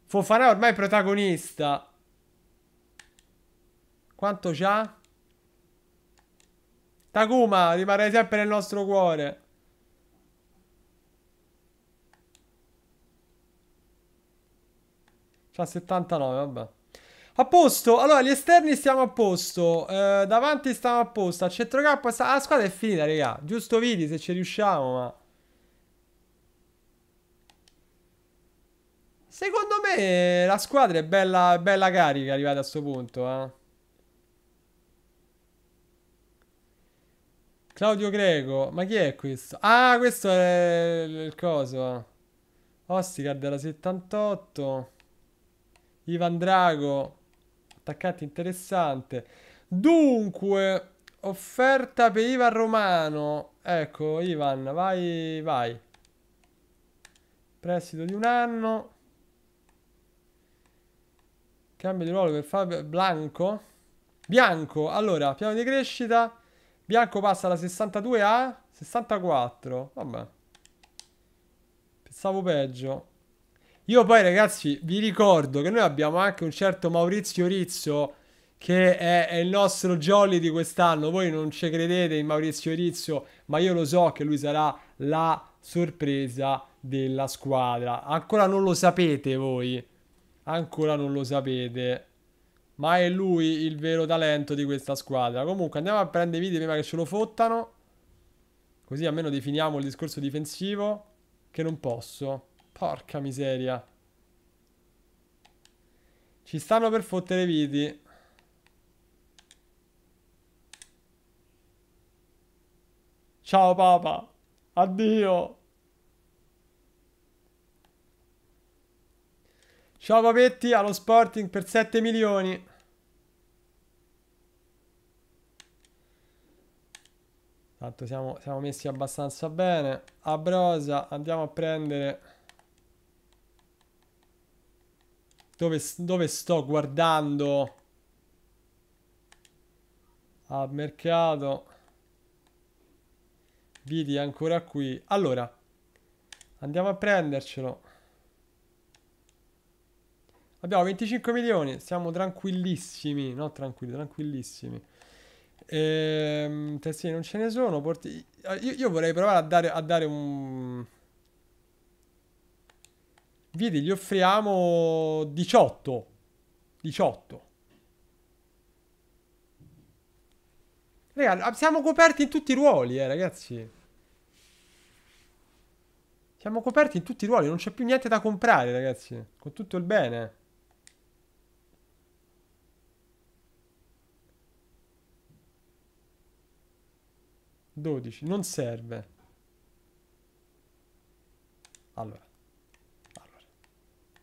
Speaker 1: Fofanà ormai è protagonista. Quanto c'ha? Takuma, rimarrai sempre nel nostro cuore. C'ha 79, vabbè. A posto, allora gli esterni stiamo a posto, eh, davanti stiamo a posto, a centrocampo sta... La squadra è finita, raga, giusto vidi se ci riusciamo, ma... Secondo me eh, la squadra è bella, bella carica arrivata a questo punto, eh. Claudio Greco, ma chi è questo? Ah, questo è il coso. Ostigard della 78. Ivan Drago attaccante interessante. Dunque, offerta per Ivan Romano. Ecco, Ivan, vai, vai. Prestito di un anno. Cambio di ruolo per Fabio Blanco. Bianco, allora, piano di crescita. Bianco passa da 62 a 64. Vabbè. Pensavo peggio. Io poi ragazzi vi ricordo che noi abbiamo anche un certo Maurizio Rizzo che è, è il nostro jolly di quest'anno. Voi non ci credete in Maurizio Rizzo, ma io lo so che lui sarà la sorpresa della squadra. Ancora non lo sapete voi. Ancora non lo sapete. Ma è lui il vero talento di questa squadra. Comunque andiamo a prendere i video prima che ce lo fottano. Così almeno definiamo il discorso difensivo. Che non posso. Porca miseria. Ci stanno per fottere i viti. Ciao papa. Addio. Ciao papetti allo Sporting per 7 milioni. Tanto siamo, siamo messi abbastanza bene. A Brosa andiamo a prendere Dove, dove sto guardando? Al ah, mercato. Vidi ancora qui. Allora, andiamo a prendercelo. Abbiamo 25 milioni, siamo tranquillissimi, no tranquilli, tranquillissimi. Ehm, tessini non ce ne sono, porti... io, io vorrei provare a dare, a dare un... Vedi, gli offriamo 18. 18. Raga, ah, siamo coperti in tutti i ruoli, eh, ragazzi. Siamo coperti in tutti i ruoli, non c'è più niente da comprare, ragazzi. Con tutto il bene. Dodici, non serve. Allora.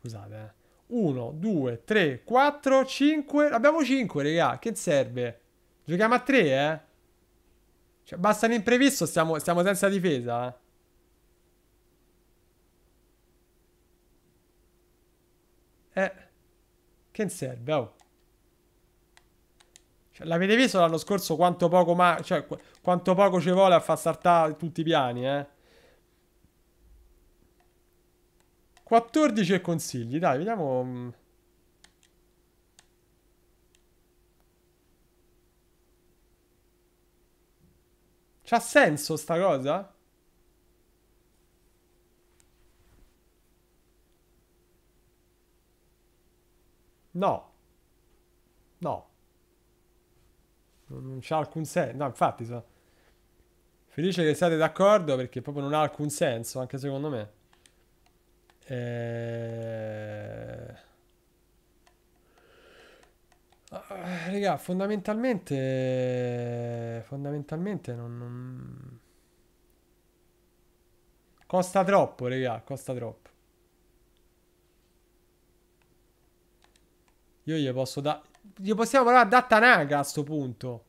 Speaker 1: Scusate, eh. 1, 2, 3, 4, 5. Abbiamo 5, raga. Che serve? Giochiamo a 3, eh. Cioè, basta l'imprevisto, stiamo, stiamo senza difesa, eh. eh. che serve, oh. Cioè, l'avete visto l'anno scorso quanto poco, ma, cioè, qu quanto poco ci vuole a far saltare tutti i piani, eh? 14 consigli, dai, vediamo... Mm. C'ha senso sta cosa? No. No. Non c'ha alcun senso. No, infatti, sono felice che siate d'accordo perché proprio non ha alcun senso, anche secondo me. Eh... Raga, fondamentalmente... Fondamentalmente non... non... Costa troppo, raga, costa troppo. Io gli posso dare... Gli possiamo provare a dare Tanaka a sto punto.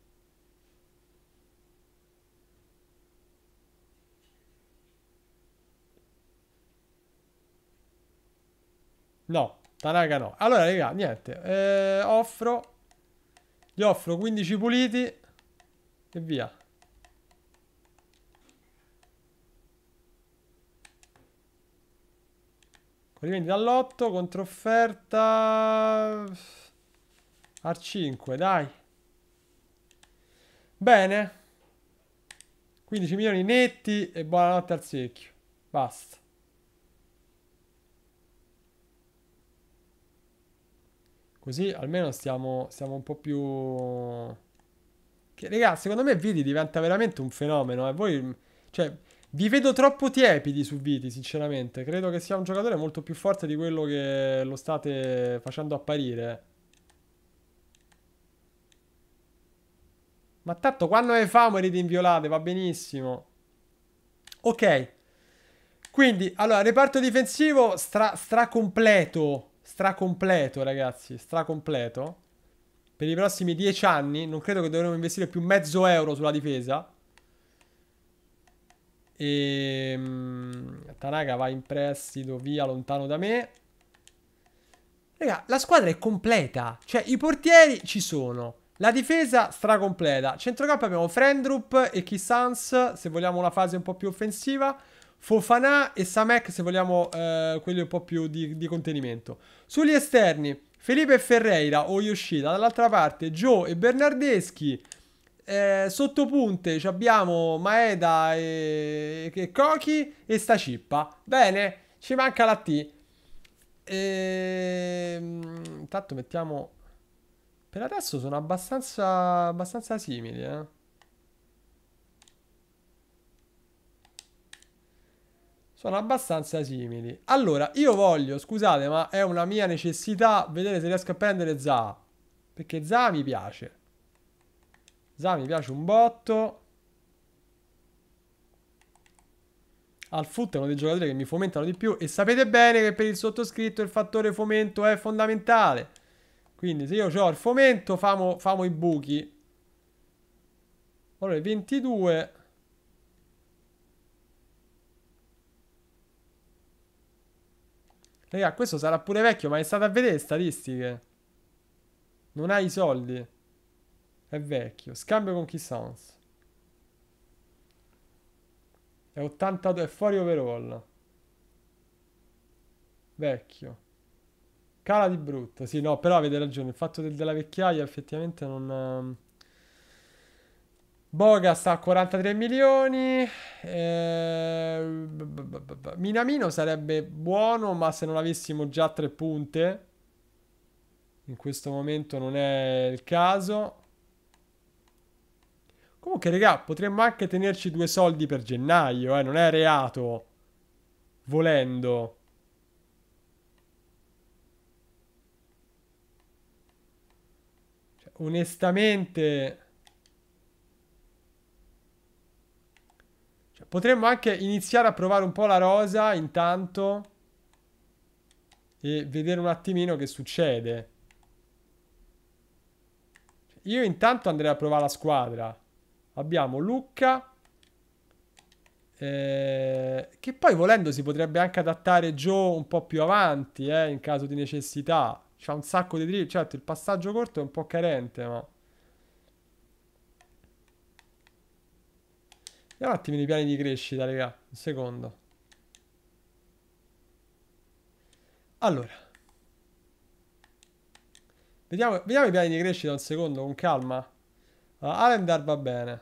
Speaker 1: No, Tanaka no. Allora, raga, niente. Eh, offro. Gli offro 15 puliti. E via. Rivendita all'8, controfferta al 5, dai. Bene. 15 milioni netti e buonanotte al secchio. Basta. Così almeno stiamo, stiamo un po' più... Che, ragazzi, secondo me Viti diventa veramente un fenomeno. E eh. voi... Cioè, vi vedo troppo tiepidi su Viti, sinceramente. Credo che sia un giocatore molto più forte di quello che lo state facendo apparire. Ma tanto quando è fame ti inviolate, va benissimo. Ok. Quindi, allora, reparto difensivo stra, stra completo stracompleto, ragazzi, stracompleto. Per i prossimi dieci anni non credo che dovremo investire più mezzo euro sulla difesa. E... Ehm, Tanaga va in prestito via lontano da me. Raga, la squadra è completa. Cioè, i portieri ci sono. La difesa stracompleta. Centrocampo abbiamo Frendrup e Kissans, se vogliamo una fase un po' più offensiva. Fofana e Samek se vogliamo eh, quelli un po' più di, di, contenimento. Sugli esterni Felipe Ferreira o Yoshida, dall'altra parte Joe e Bernardeschi. Eh, sottopunte abbiamo Maeda e, e Koki e sta cippa. Bene, ci manca la T. E... Ehm, intanto mettiamo... Per adesso sono abbastanza, abbastanza simili, eh. sono abbastanza simili. Allora, io voglio, scusate, ma è una mia necessità vedere se riesco a prendere Za. Perché Za mi piace. Za mi piace un botto. Al foot è uno dei giocatori che mi fomentano di più e sapete bene che per il sottoscritto il fattore fomento è fondamentale. Quindi se io ho il fomento famo, famo i buchi. Allora, 22... Raga, ah, questo sarà pure vecchio, ma è stato a vedere statistiche. Non ha i soldi. È vecchio. Scambio con Kissons. È 82, è fuori overall. Vecchio. Cala di brutto. Sì, no, però avete ragione. Il fatto del, della vecchiaia effettivamente non... Ehm, Boga sta a 43 milioni. Eh, Minamino sarebbe buono, ma se non avessimo già tre punte, in questo momento non è il caso. Comunque, regà, potremmo anche tenerci due soldi per gennaio, eh? non è reato. Volendo. Cioè, onestamente Potremmo anche iniziare a provare un po' la rosa intanto e vedere un attimino che succede. Io intanto andrei a provare la squadra. Abbiamo Lucca. Eh, che poi volendo si potrebbe anche adattare Joe un po' più avanti, eh, in caso di necessità. C'ha un sacco di drill, certo il passaggio corto è un po' carente, ma... Vediamo un attimo i piani di crescita, raga. Un secondo. Allora. Vediamo, vediamo, i piani di crescita un secondo, con calma. Allora, ah, Alendar va bene.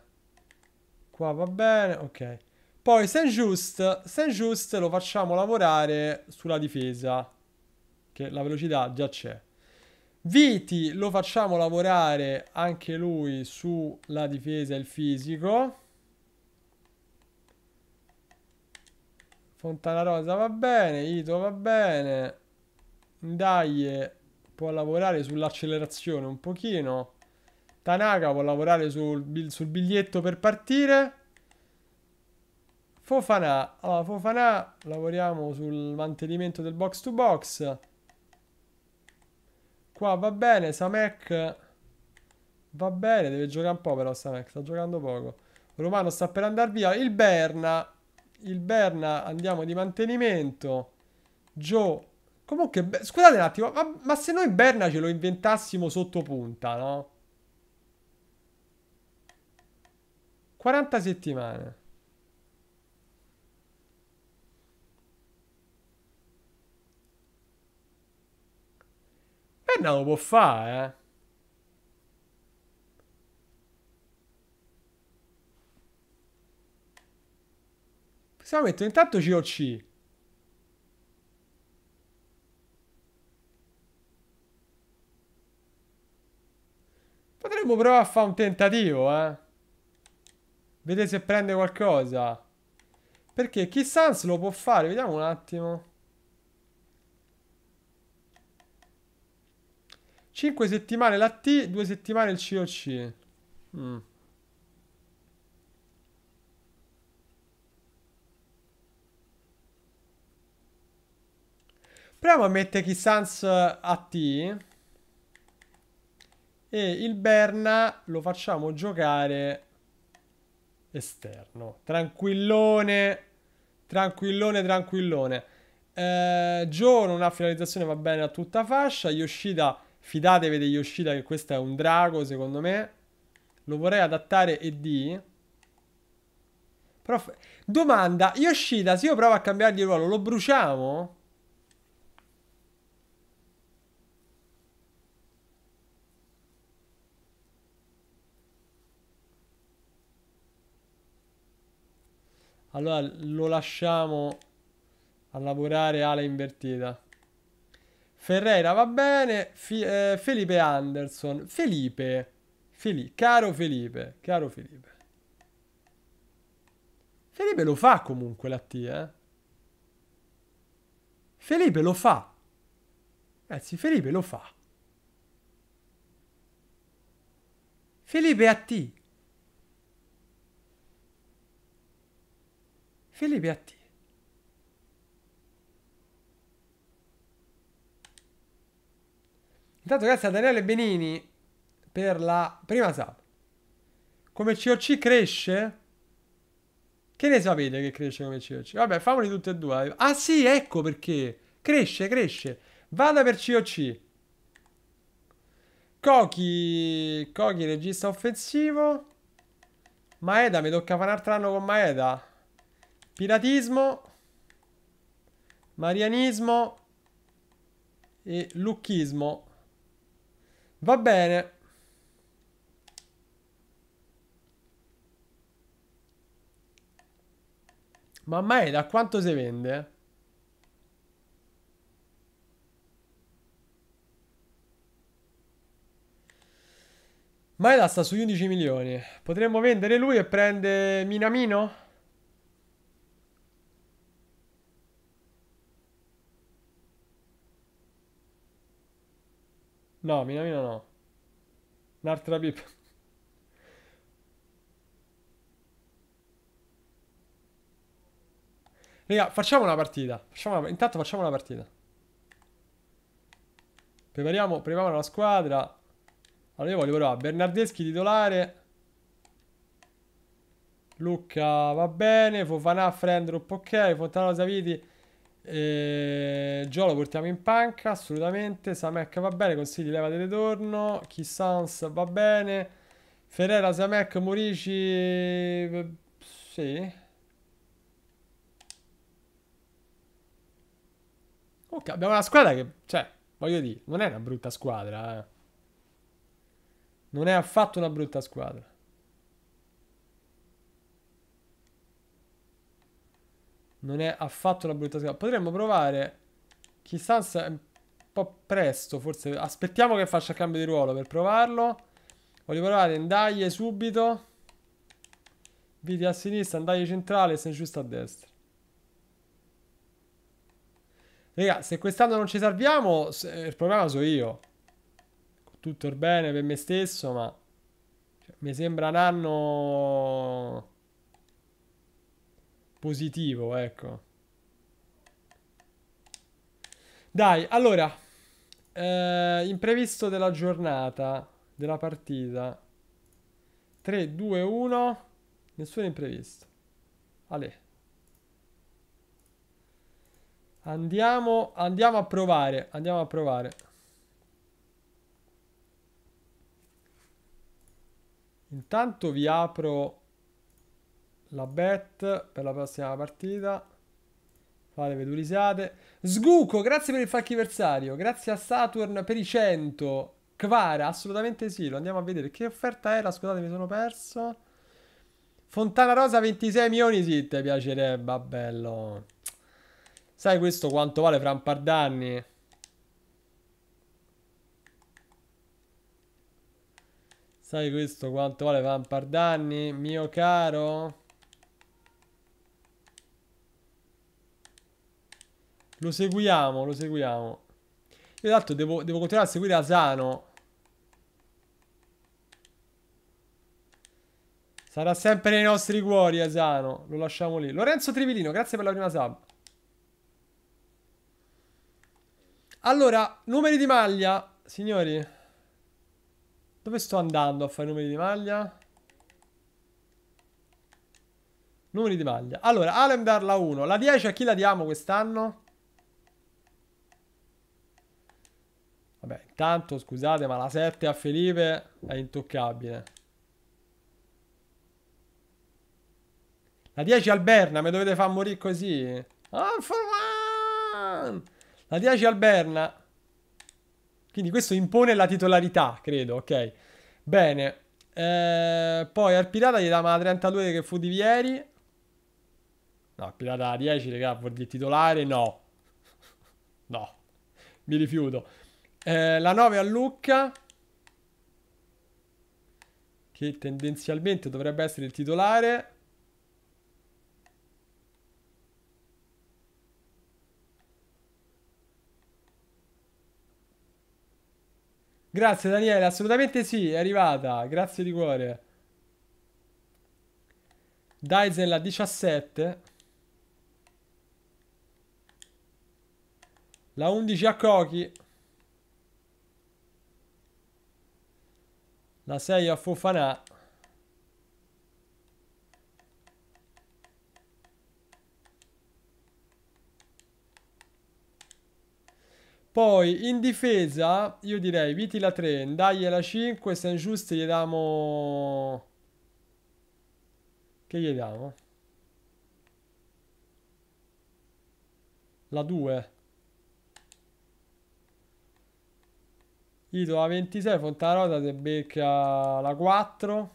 Speaker 1: Qua va bene, ok. Poi Saint Just, Saint Just lo facciamo lavorare sulla difesa, che la velocità già c'è. Viti lo facciamo lavorare anche lui sulla difesa e il fisico. Fontana Rosa va bene, Ito va bene. Dai, può lavorare sull'accelerazione un pochino. Tanaka può lavorare sul, sul biglietto per partire. Fofana, allora Fofana lavoriamo sul mantenimento del box to box. Qua va bene, Samek va bene, deve giocare un po' però Samek, sta giocando poco. Romano sta per andare via, il Berna il Berna andiamo di mantenimento. Joe. Comunque, scusate un attimo, ma, ma, se noi Berna ce lo inventassimo sotto punta, no? 40 settimane. Berna lo può fare, eh? Se lo metto intanto COC. Potremmo provare a fare un tentativo, eh. Vedete se prende qualcosa. Perché Kissans lo può fare. Vediamo un attimo. 5 settimane la T, 2 settimane il COC. Mm. Proviamo a mettere Kissans eh, a T. E il Berna lo facciamo giocare esterno. Tranquillone, tranquillone, tranquillone. Eh, Joe non finalizzazione, va bene a tutta fascia. Yoshida, fidatevi di Yoshida che questo è un drago secondo me. Lo vorrei adattare ED. Però, domanda, Yoshida, se io provo a cambiargli il ruolo, lo bruciamo? Allora lo lasciamo a lavorare ala invertita. Ferreira va bene. Fi eh, Felipe Anderson. Felipe. Felipe. Caro Felipe. Caro Felipe. Felipe lo fa comunque la T, eh. Felipe lo fa. Anzi, eh Felipe lo fa. Felipe a T. a Piatti. Intanto grazie a Daniele Benini per la prima sub. Come COC cresce? Che ne sapete che cresce come COC? Vabbè, famoli tutte e due. Ah sì, ecco perché. Cresce, cresce. Vada per COC. Koki, Koki regista offensivo. Maeda, mi tocca fare un altro anno con Maeda. Piratismo, marianismo e lucchismo. Va bene. Ma mai da quanto si vende? Maeda sta sugli 11 milioni. Potremmo vendere lui e prende Minamino? No, Minamino no. Un'altra pip. Raga, facciamo una partita. Facciamo una... Intanto facciamo una partita. Prepariamo, prepariamo la squadra. Allora io voglio provare Bernardeschi titolare. Luca va bene, Fofanà, Frendrup ok, Fontano Saviti Gio eh, lo portiamo in panca, assolutamente. Samek va bene, consigli leva di ritorno. Kissans va bene. Ferrera, Samek, Morici... Eh, sì. Ok, abbiamo una squadra che... Cioè, voglio dire, non è una brutta squadra. Eh. Non è affatto una brutta squadra. Non è affatto una brutta scatola. Potremmo provare. Chissà se è un po' presto, forse. Aspettiamo che faccia il cambio di ruolo per provarlo. Voglio provare Ndaglie subito. Viti a sinistra, Ndaglie centrale e giusto a destra. Raga, se quest'anno non ci salviamo, eh, il problema sono io. Tutto il bene per me stesso, ma... Cioè, mi sembra un anno positivo, ecco. Dai, allora, eh, imprevisto della giornata, della partita. 3, 2, 1, nessuno imprevisto. Ale. Andiamo, andiamo a provare, andiamo a provare. Intanto vi apro la bet per la prossima partita. Fate vedurisiate. Sguco, grazie per il facchiversario. Grazie a Saturn per i 100. Kvara, assolutamente sì, lo andiamo a vedere. Che offerta era? Scusate, mi sono perso. Fontana Rosa 26 milioni, sì, ti piacerebbe, bello. Sai questo quanto vale fra un par d'anni? Sai questo quanto vale fra un par d'anni, mio caro? Lo seguiamo, lo seguiamo. Io tra l'altro devo, devo continuare a seguire Asano. Sarà sempre nei nostri cuori Asano. Lo lasciamo lì. Lorenzo Trivilino, grazie per la prima sub. Allora, numeri di maglia, signori. Dove sto andando a fare numeri di maglia? Numeri di maglia. Allora, Alemdar la 1. La 10 a chi la diamo quest'anno? Vabbè, intanto scusate, ma la 7 a Felipe è intoccabile. La 10 al Berna, mi dovete far morire così? Ah, la 10 al Berna. Quindi questo impone la titolarità, credo, ok. Bene. Eh, poi al Pirata gli dà la 32 che fu di ieri. No, al Pirata la 10, raga, vuol dire titolare? No. no, mi rifiuto. Eh, la 9 a Lucca. Che tendenzialmente dovrebbe essere il titolare. Grazie Daniele, assolutamente sì, è arrivata, grazie di cuore. Dyson la 17. La 11 a Koki. La 6 a Fofana. Poi in difesa io direi Viti la 3, Ndai la 5, San Giusto gli diamo... Che gli diamo? La 2. Ito a 26, Fontarosa se becca la 4.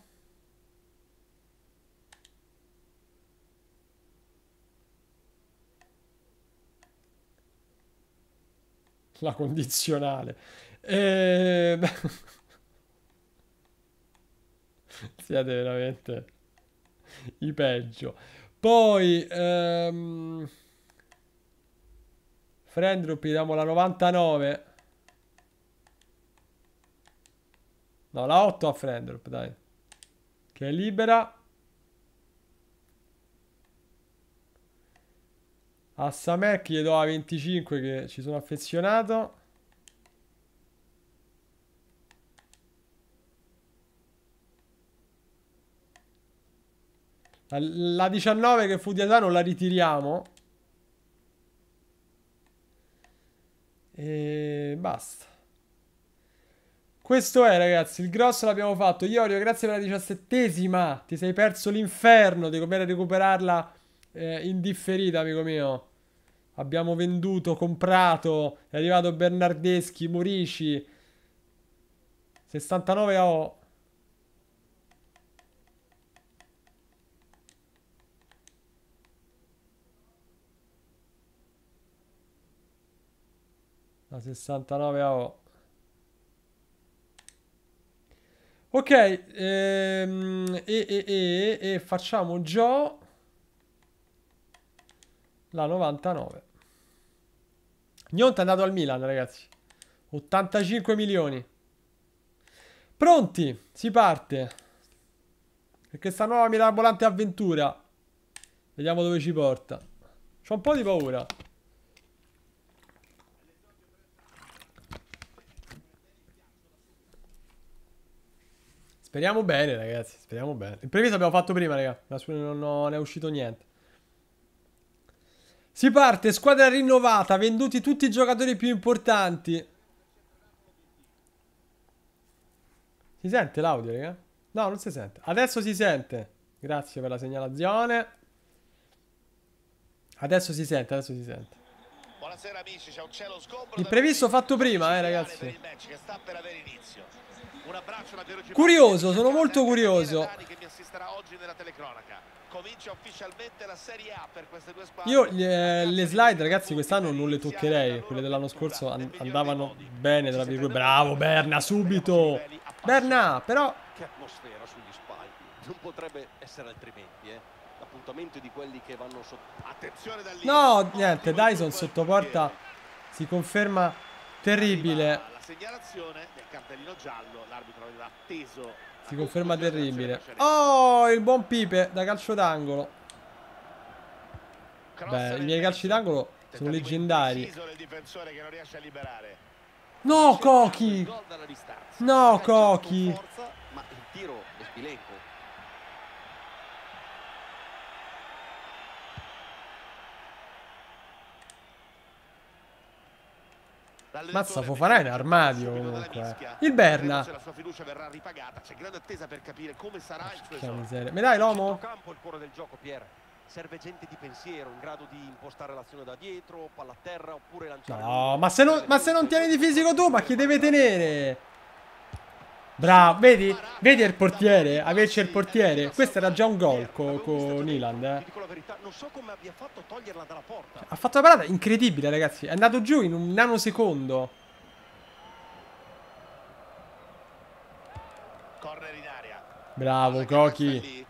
Speaker 1: La condizionale. E... Ehm. Siete veramente i peggio. Poi... Ehm... Friendrup diamo la 99. No, la 8 a Frendrop, dai. Che è libera. A Samek gli do la 25 che ci sono affezionato. La, la 19 che fu di Asano la ritiriamo. E basta. Questo è ragazzi, il grosso l'abbiamo fatto. Iorio, grazie per la diciassettesima. Ti sei perso l'inferno, devo bene recuperarla eh, indifferita, amico mio. Abbiamo venduto, comprato, è arrivato Bernardeschi, Morici. 69 a O. La 69 a O. Ok, ehm, e, e, e, e facciamo già la 99. Gnonta è andato al Milan, ragazzi. 85 milioni. Pronti? Si parte. Per questa nuova mirabolante avventura. Vediamo dove ci porta. C'ho un po' di paura. Speriamo bene, ragazzi. Speriamo bene. Il previsto abbiamo fatto prima, ragazzi. Ma non, non è uscito niente. Si parte, squadra rinnovata, venduti tutti i giocatori più importanti. Si sente l'audio, raga? No, non si sente. Adesso si sente. Grazie per la segnalazione. Adesso si sente, adesso si sente.
Speaker 3: Buonasera amici, c'è un cielo sgombro. Imprevisto fatto prima, eh, ragazzi. Per il match che sta per avere inizio.
Speaker 1: Curioso, sono molto curioso. Io eh, le slide, ragazzi, quest'anno non le toccherei. Quelle dell'anno scorso and andavano bene, tra Bravo, Berna, subito! Berna, però...
Speaker 4: Che atmosfera sugli spalti. Non potrebbe essere altrimenti, eh. L'appuntamento di quelli che vanno sotto... Attenzione da lì! No,
Speaker 1: niente, Dyson sottoporta. Si conferma terribile
Speaker 4: segnalazione
Speaker 3: del cartellino giallo l'arbitro aveva atteso
Speaker 1: si conferma terribile oh il buon Pipe da calcio d'angolo beh i miei calci d'angolo sono leggendari
Speaker 3: no Cochi
Speaker 1: no Cochi
Speaker 4: ma il tiro è spilenco
Speaker 3: Mazza, Fofanà
Speaker 1: è in armadio comunque. Eh. Il Berna.
Speaker 4: Che miseria. Me dai l'uomo? Serve gente di pensiero in grado di impostare l'azione da dietro, palla a
Speaker 1: terra oppure lanciare. No, ma se, non, ma se non tieni di fisico tu, ma chi deve tenere? Bravo, vedi? Vedi il portiere, averci il portiere. Questo era già un gol co ecco, con Iland, eh. Ha fatto una parata incredibile, ragazzi. È andato giù in un nanosecondo. Bravo, Koki.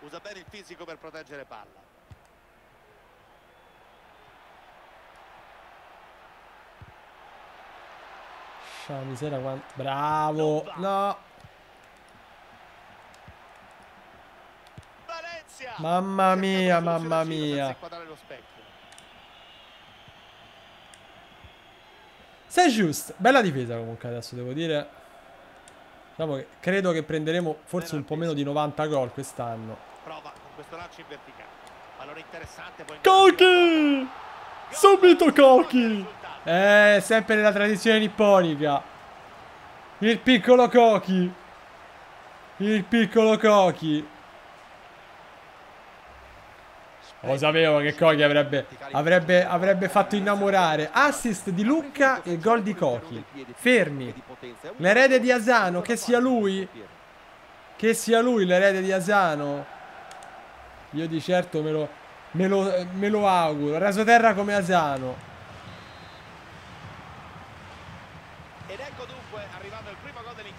Speaker 3: Usa bene il fisico per proteggere palla.
Speaker 1: Porca miseria quanto... Bravo! No!
Speaker 3: Mamma mia, mamma mia!
Speaker 1: Sei giusto! Bella difesa comunque adesso devo dire. Diciamo che credo che prenderemo forse un po' meno di 90 gol quest'anno.
Speaker 3: Prova con questo
Speaker 2: lancio in verticale. Allora interessante poi...
Speaker 1: Cochi! Subito Cochi! Eh, sempre nella tradizione nipponica. Il piccolo Koki. Il piccolo Koki. Lo oh, sapevo che Koki avrebbe, avrebbe, avrebbe fatto innamorare. Assist di Lucca e gol di Koki. Fermi. L'erede di Asano, che sia lui. Che sia lui l'erede di Asano. Io di certo me lo, me lo, me lo auguro. Rasoterra come Asano.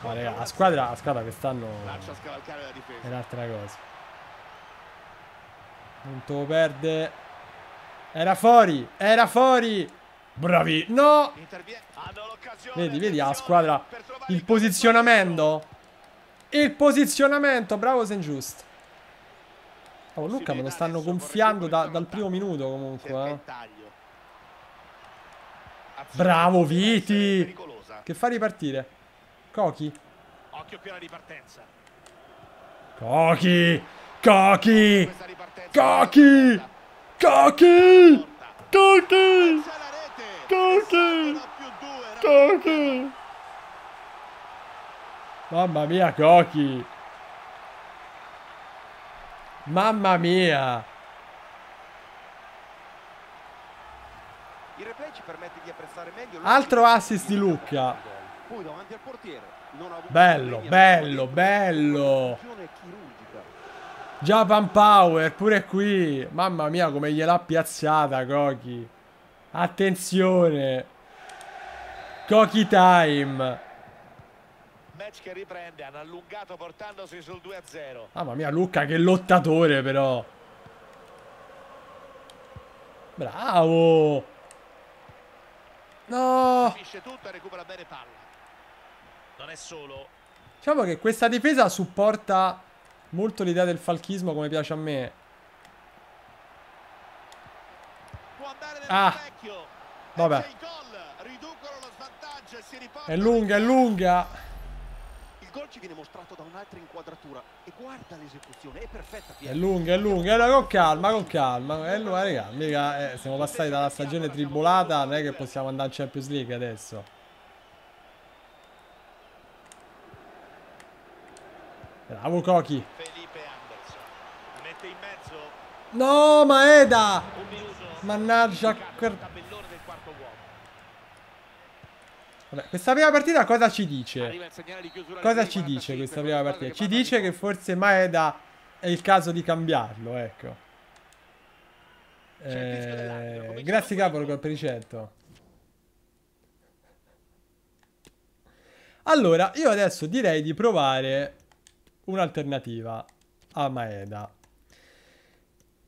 Speaker 3: No, raga, la squadra,
Speaker 1: la squadra quest'anno è un'altra cosa. Punto perde. Era fuori, era fuori. Bravi. No. Vedi, vedi la squadra. Il posizionamento. Il posizionamento. Bravo Sengiust. Oh, Luca me lo stanno gonfiando da, dal primo minuto comunque. Eh. Bravo Viti. Che fa ripartire. Koki.
Speaker 2: Occhio più alla ripartenza.
Speaker 1: Koki! Koki! Koki! Koki! Koki!
Speaker 2: Koki! Koki!
Speaker 1: Mamma mia, Koki! Mamma mia!
Speaker 4: Il replay ci permette di apprezzare meglio Altro assist di Lucca. Bello, bello,
Speaker 1: bello. Japan Power pure qui. Mamma mia come gliel'ha piazzata Koki. Attenzione. Koki time.
Speaker 3: Match che riprende, hanno allungato portandosi sul 2-0. Mamma mia Luca che
Speaker 1: lottatore però. Bravo. No.
Speaker 3: Finisce tutto e recupera bene palla. Non è solo.
Speaker 1: Diciamo che questa difesa supporta molto l'idea del falchismo come piace a me. Ah. Vabbè. È lunga, è lunga.
Speaker 4: Il gol ci viene mostrato da un'altra inquadratura e guarda l'esecuzione, è perfetta.
Speaker 1: È lunga, è lunga, allora, con calma, con calma. E eh, allora, raga, mica, eh, siamo passati dalla stagione tribolata, non è che possiamo andare in Champions League adesso. Bravo Koki. No, Maeda! Mannaggia. Vabbè, questa prima partita cosa ci dice? Cosa ci dice questa prima partita? Ci dice che forse Maeda è il caso di cambiarlo, ecco. Eh, grazie Capolo per i 100. Allora, io adesso direi di provare un'alternativa a Maeda.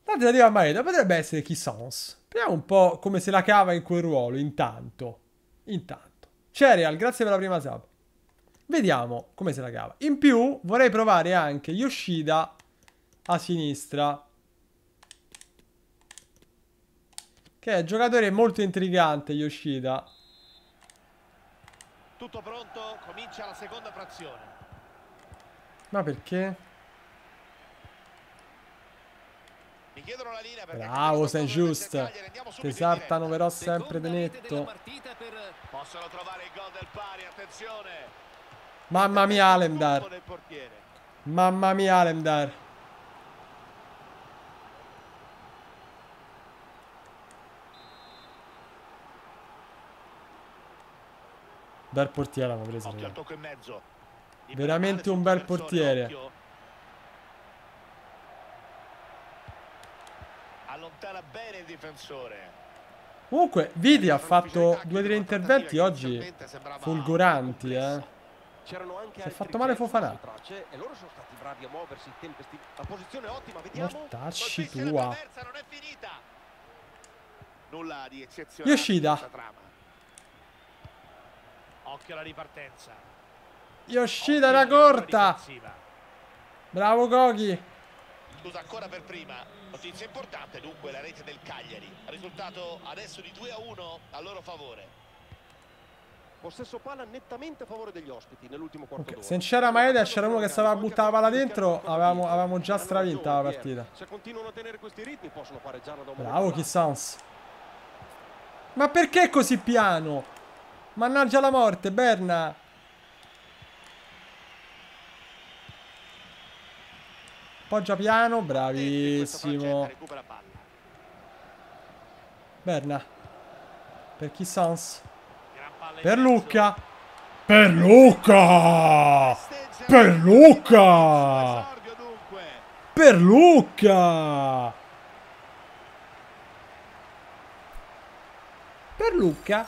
Speaker 1: L'alternativa a Maeda potrebbe essere Kissons. Vediamo un po' come se la cava in quel ruolo, intanto. Intanto. Cereal, grazie per la prima sub. Vediamo come se la cava. In più vorrei provare anche Yoshida a sinistra. Che è un giocatore molto intrigante, Yoshida.
Speaker 3: Tutto pronto, comincia la seconda frazione.
Speaker 1: Ma perché? Mi chiedono la linea perché Bravo, sei giusto. Ti saltano però sempre benetto.
Speaker 3: netto. Possono trovare il gol del pari, attenzione.
Speaker 1: Mamma mia Alemdar. Mamma mia Alemdar. Dal portiere l'hanno preso. Occhio al
Speaker 3: tocco in mezzo.
Speaker 1: Veramente un bel portiere.
Speaker 3: Allontana bene il difensore.
Speaker 1: Comunque, Vidi ha fatto due o tre interventi oggi fulguranti, eh.
Speaker 4: Si è fatto male Fofanà.
Speaker 1: E loro sono stati bravi a muoversi tempestivamente. La posizione ottima, vediamo. Mortacci tua. Nulla di eccezionale. Yoshida.
Speaker 3: Occhio alla ripartenza.
Speaker 1: Yoshida era corta. Bravo Gogi.
Speaker 3: Scusa ancora per prima. Notizia importante dunque la rete del Cagliari. Risultato adesso di 2 a 1 a
Speaker 4: loro favore. Possesso palla nettamente a favore degli ospiti nell'ultimo quarto okay.
Speaker 1: Se c'era Maeda c'era uno che stava a buttare la palla dentro, avevamo, avevamo già stravinta la partita. Se continuano a tenere
Speaker 4: questi ritmi possono pareggiarla da Bravo
Speaker 1: Kissans. Ma perché così piano? Mannaggia la morte, Berna. Appoggia piano, bravissimo. Berna. Per chi Sans? Per Lucca. Per Lucca! Per Lucca! Per Lucca! Per Lucca!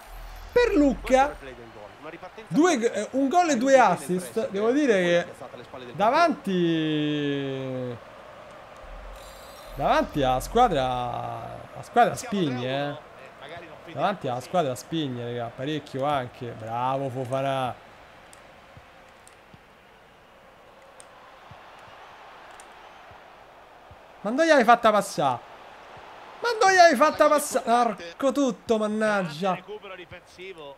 Speaker 1: Per Lucca! Due, eh, un gol e due assist. Devo dire che davanti... Davanti alla squadra... la squadra spigne, eh. eh davanti alla squadra spigne, raga. Parecchio anche. Bravo Fofanà. Ma non gli hai fatta passare. Ma non gli hai fatta passare. Arco tutto, mannaggia.
Speaker 3: Recupero difensivo.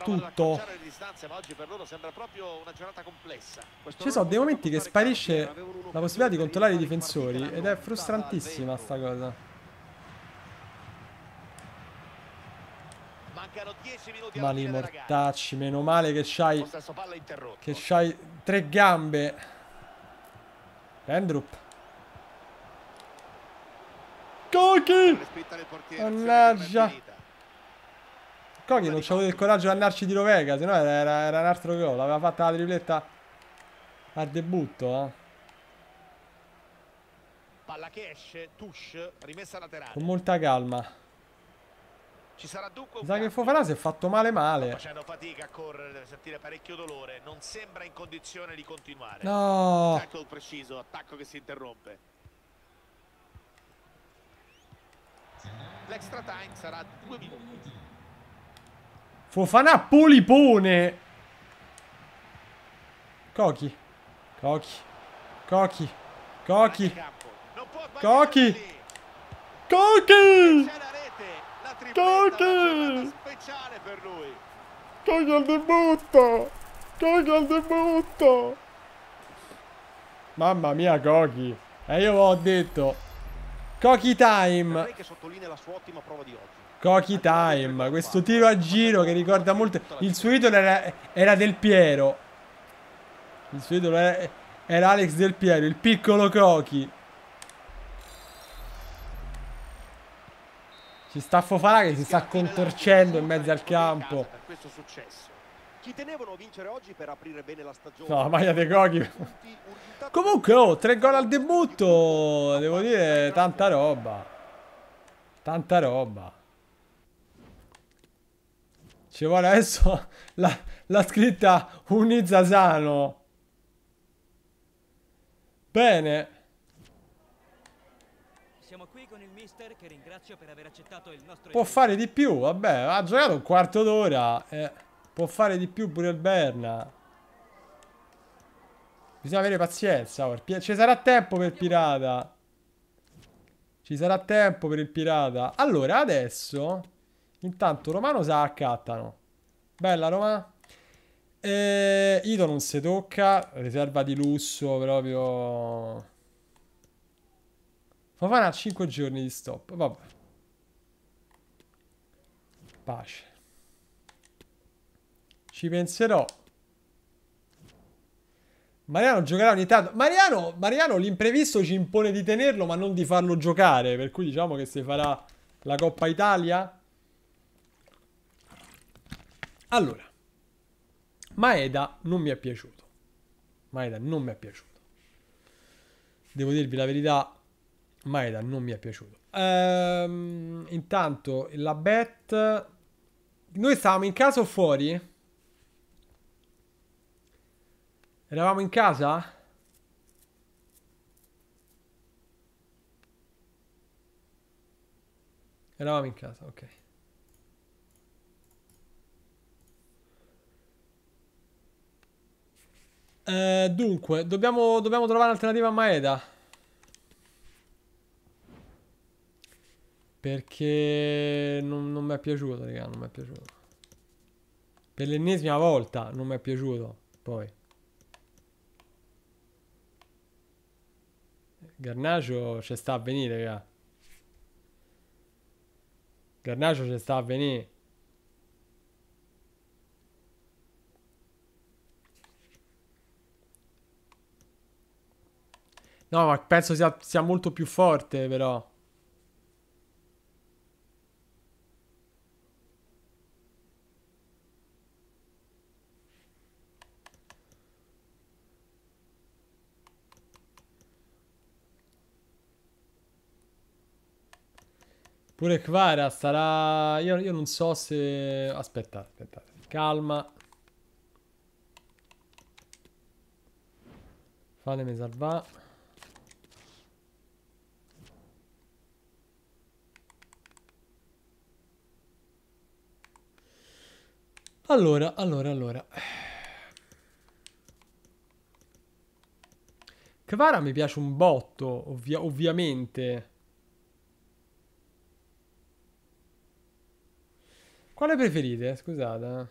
Speaker 1: tutto. Ci sono dei momenti che sparisce la possibilità di controllare i difensori ed è frustrantissima sta cosa. Mali mortacci, meno male che c'hai che c'hai tre gambe. Andrup. Koki! Mannaggia. Coghi non c'è avuto il coraggio di andarci di Rovega, se no era, era, era, un altro gol. Aveva fatto la tripletta al debutto. Eh.
Speaker 3: Palla che esce, touche, rimessa laterale.
Speaker 1: Con molta calma. Ci sarà dunque un Sa che Fofana si è fatto male male. Sta facendo fatica a correre, deve sentire parecchio dolore,
Speaker 2: non sembra in condizione di continuare.
Speaker 3: No! Tackle ecco preciso, attacco che si interrompe. L'extra time sarà due minuti.
Speaker 1: Fofana Polipone. Cochi. Cochi. Cochi. Cochi. Cochi. Cochi. Cochi.
Speaker 4: Cochi al debutto. Cochi al debutto.
Speaker 1: Mamma mia, Cochi. E eh, io ho detto. Cochi time.
Speaker 4: Che sottolinea la sua ottima prova di oggi.
Speaker 1: Koki Time, questo tiro a giro che ricorda molto... Il suo idolo era, era Del Piero. Il suo idolo era, era Alex Del Piero, il piccolo Koki. Ci sta Fofana che si sta contorcendo in mezzo al campo.
Speaker 4: Ci tenevano a vincere oggi per aprire bene la stagione. No, maglia
Speaker 1: dei Koki. Comunque, oh, tre gol al debutto. Devo dire, tanta roba. Tanta roba. Ci vuole adesso la, la scritta Unizasano. Bene.
Speaker 4: Siamo qui con il mister che ringrazio per aver accettato il nostro... Può fare
Speaker 1: di più, vabbè, ha giocato un quarto d'ora. Eh, può fare di più pure il Berna. Bisogna avere pazienza. Ci sarà tempo per il pirata. Ci sarà tempo per il pirata. Allora, adesso... Intanto Romano sa accattano. Bella Roma. E... Eh, Ito non si tocca. Riserva di lusso proprio. Ma farà 5 giorni di stop. Vabbè. Pace. Ci penserò. Mariano giocherà ogni tanto. Mariano, Mariano l'imprevisto ci impone di tenerlo, ma non di farlo giocare. Per cui diciamo che si farà la Coppa Italia allora, Maeda non mi è piaciuto. Maeda non mi è piaciuto. Devo dirvi la verità, Maeda non mi è piaciuto. Ehm, intanto, la bet... Noi stavamo in casa o fuori? Eravamo in casa? Eravamo in casa, ok. Eh, dunque, dobbiamo, dobbiamo trovare un'alternativa a Maeda. Perché non, non mi è piaciuto, raga, non mi è piaciuto. Per l'ennesima volta non mi è piaciuto, poi. Garnacio ci sta a venire, raga. Garnacio ci sta a venire. No, ma penso sia, sia molto più forte, però. Pure Kvara sarà... Io, io, non so se... Aspettate, aspettate. Calma. Fatemi salvare. Allora, allora, allora. Kvara mi piace un botto, ovvi ovviamente. Quale preferite? Scusate. Eh.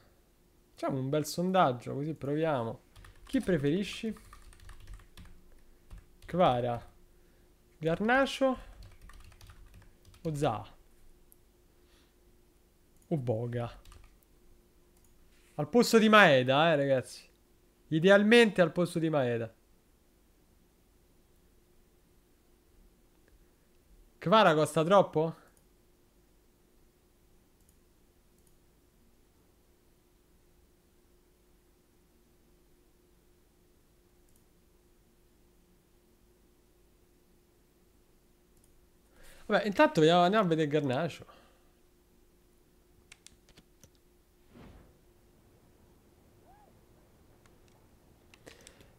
Speaker 1: Facciamo un bel sondaggio, così proviamo. Chi preferisci? Kvara. Garnacio. O Za. O Boga. Al posto di Maeda, eh, ragazzi. Idealmente al posto di Maeda. Kvara costa troppo? Vabbè, intanto andiamo a vedere il Garnacio.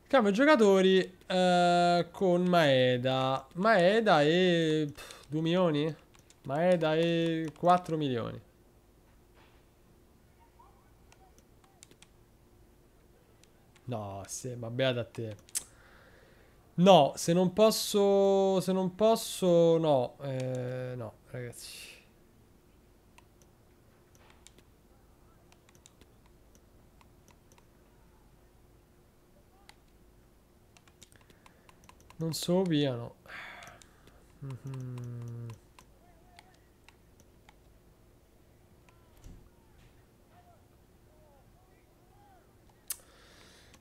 Speaker 1: Cambio giocatori eh, con Maeda. Maeda e... Pff, 2 milioni? Maeda e 4 milioni. No, sì, ma beata a te. No, se non posso... Se non posso... No, eh, no, ragazzi. Non so piano. Mm -hmm.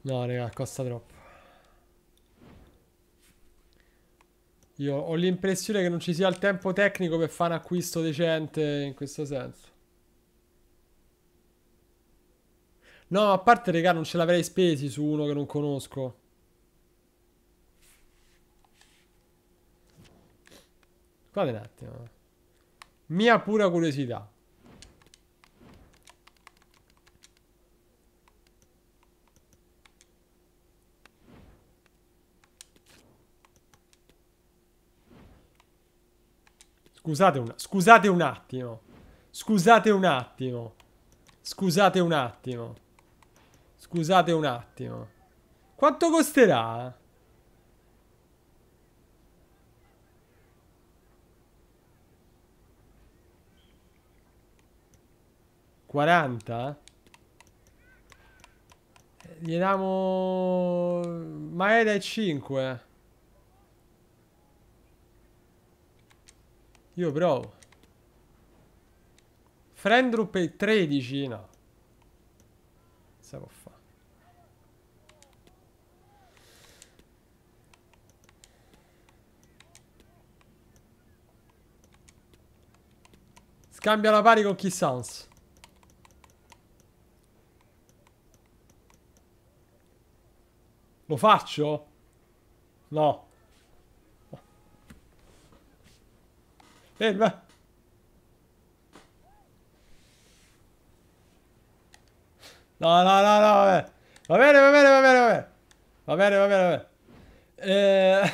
Speaker 1: No, raga, costa troppo. Io ho l'impressione che non ci sia il tempo tecnico per fare un acquisto decente in questo senso. No, a parte, raga, non ce l'avrei spesi su uno che non conosco. Aspettate un attimo. Mia pura curiosità. Scusate un, scusate un attimo. Scusate un attimo. Scusate un attimo. Scusate un attimo. Quanto costerà? 40? Gli diamo... Maeda e 5. Io provo. Frendrup e 13, no. Si può Scambia la pari con Key Lo faccio? No. Ferma. No, no, no, no, vabbè. Va bene, va bene, va bene, va bene. Va bene, va bene, va bene. Eh...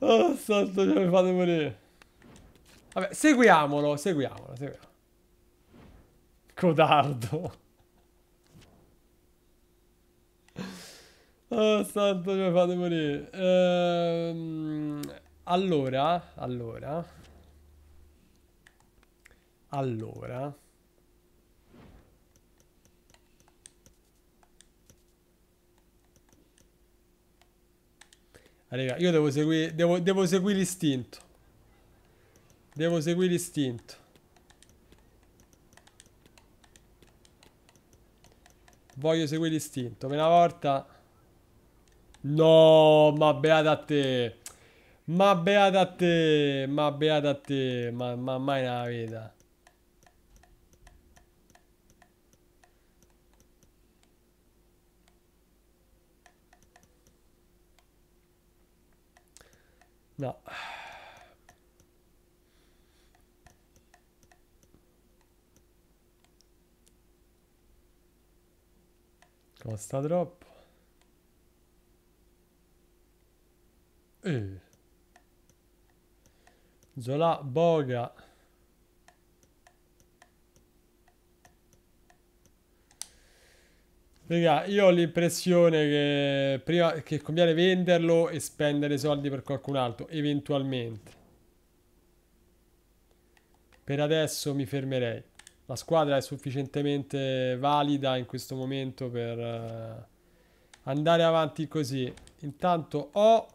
Speaker 4: oh, santo, mi
Speaker 1: fate morire. Vabbè, seguiamolo, seguiamolo, seguiamolo. Codardo. Oh, santo, mi fate morire. Ehm, allora, allora. Allora. Raga, io devo seguire devo, devo seguire l'istinto. Devo seguire l'istinto. Voglio seguire l'istinto. Per una volta... No, ma beata a te. Ma beata a te. Ma beata a te. Ma, ma mai nella vita. No. Costa troppo. Eh. Zola, Boga. Raga, io ho l'impressione che, prima, che conviene venderlo e spendere soldi per qualcun altro, eventualmente. Per adesso mi fermerei la squadra è sufficientemente valida in questo momento per eh, andare avanti così. Intanto O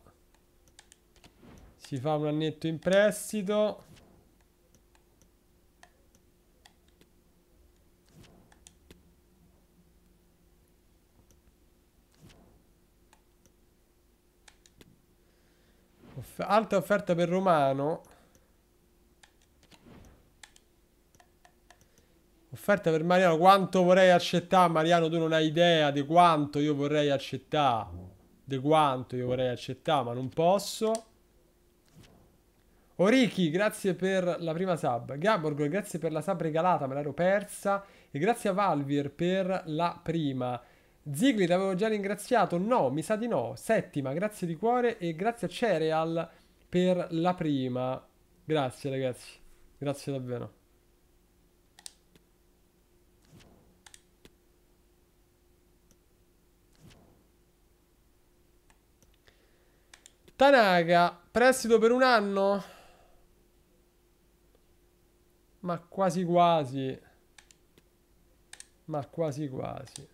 Speaker 1: si fa un annetto in prestito. Off alta offerta per Romano Offerta per Mariano, quanto vorrei accettare? Mariano, tu non hai idea di quanto io vorrei accettare. Di quanto io vorrei accettare, ma non posso. Oriki, grazie per la prima sub. Gaborgo, grazie per la sub regalata, me l'ero persa. E grazie a Valvir per la prima. Zigli, l'avevo già ringraziato? No, mi sa di no. Settima, grazie di cuore. E grazie a Cereal per la prima. Grazie ragazzi, grazie davvero. Tanaka, prestito per un anno? Ma quasi quasi. Ma quasi quasi.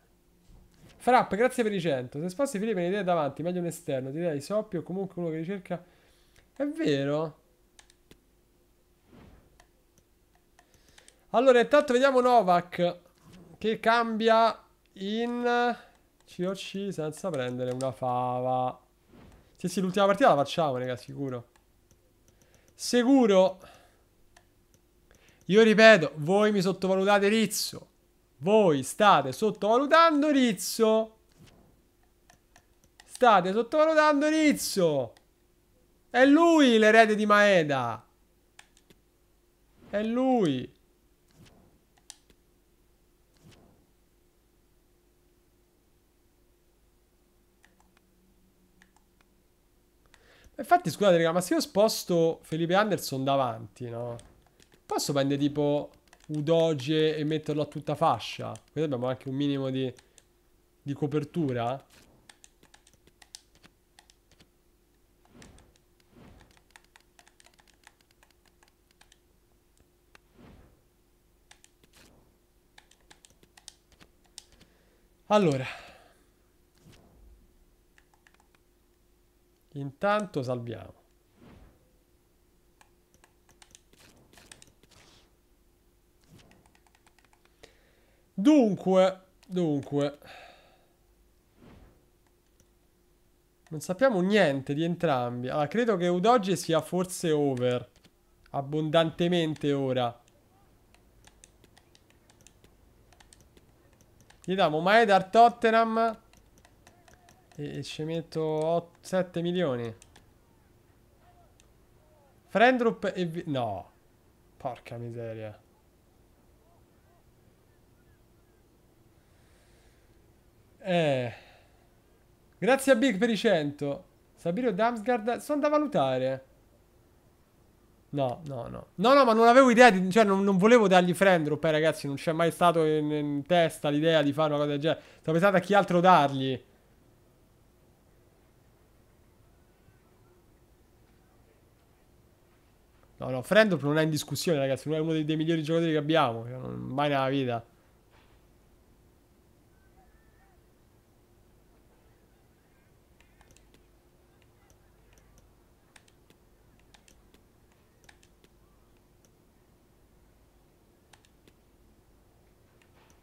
Speaker 1: Frapp, grazie per i 100. Se sposti Filippo in idea davanti, meglio un esterno. Ti dai Soppio o comunque uno che ricerca... È vero. Allora, intanto vediamo Novak che cambia in COC senza prendere una fava. Sì, sì, l'ultima partita la facciamo, raga, sicuro. Sicuro. Io ripeto, voi mi sottovalutate Rizzo. Voi state sottovalutando Rizzo. State sottovalutando Rizzo. È lui l'erede di Maeda. È lui. Infatti, scusate, raga, ma se io sposto Felipe Anderson davanti, no? Posso prendere tipo Udoge e metterlo a tutta fascia? Così abbiamo anche un minimo di, di copertura. Allora, Intanto salviamo. Dunque, dunque. Non sappiamo niente di entrambi. Allora, credo che Eudoge sia forse over. Abbondantemente ora. Gli diamo Maeda Tottenham. E ci metto 8, 7 milioni. Frendrup e... No. Porca miseria. Eh. Grazie a Big per i 100. Sabiro Damsgard. Sono da valutare. No, no, no. No, no, ma non avevo idea di... Cioè, non, non volevo dargli Frendrup, eh, ragazzi. Non c'è mai stato in, in testa l'idea di fare una cosa del genere. Sto pensando a chi altro dargli. No, no, Frendorp non è in discussione, ragazzi. Non è uno dei, dei migliori giocatori che abbiamo. Non, mai nella vita.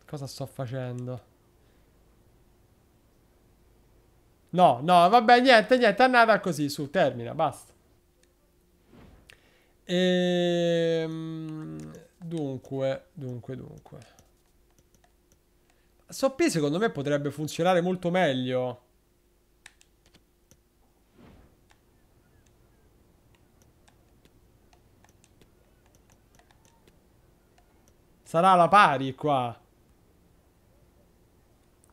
Speaker 1: Cosa sto facendo? No, no, vabbè, niente, niente, è andata così, su, termina, basta. E, ehm, dunque, dunque, dunque. Soppy secondo me potrebbe funzionare molto meglio. Sarà alla pari qua.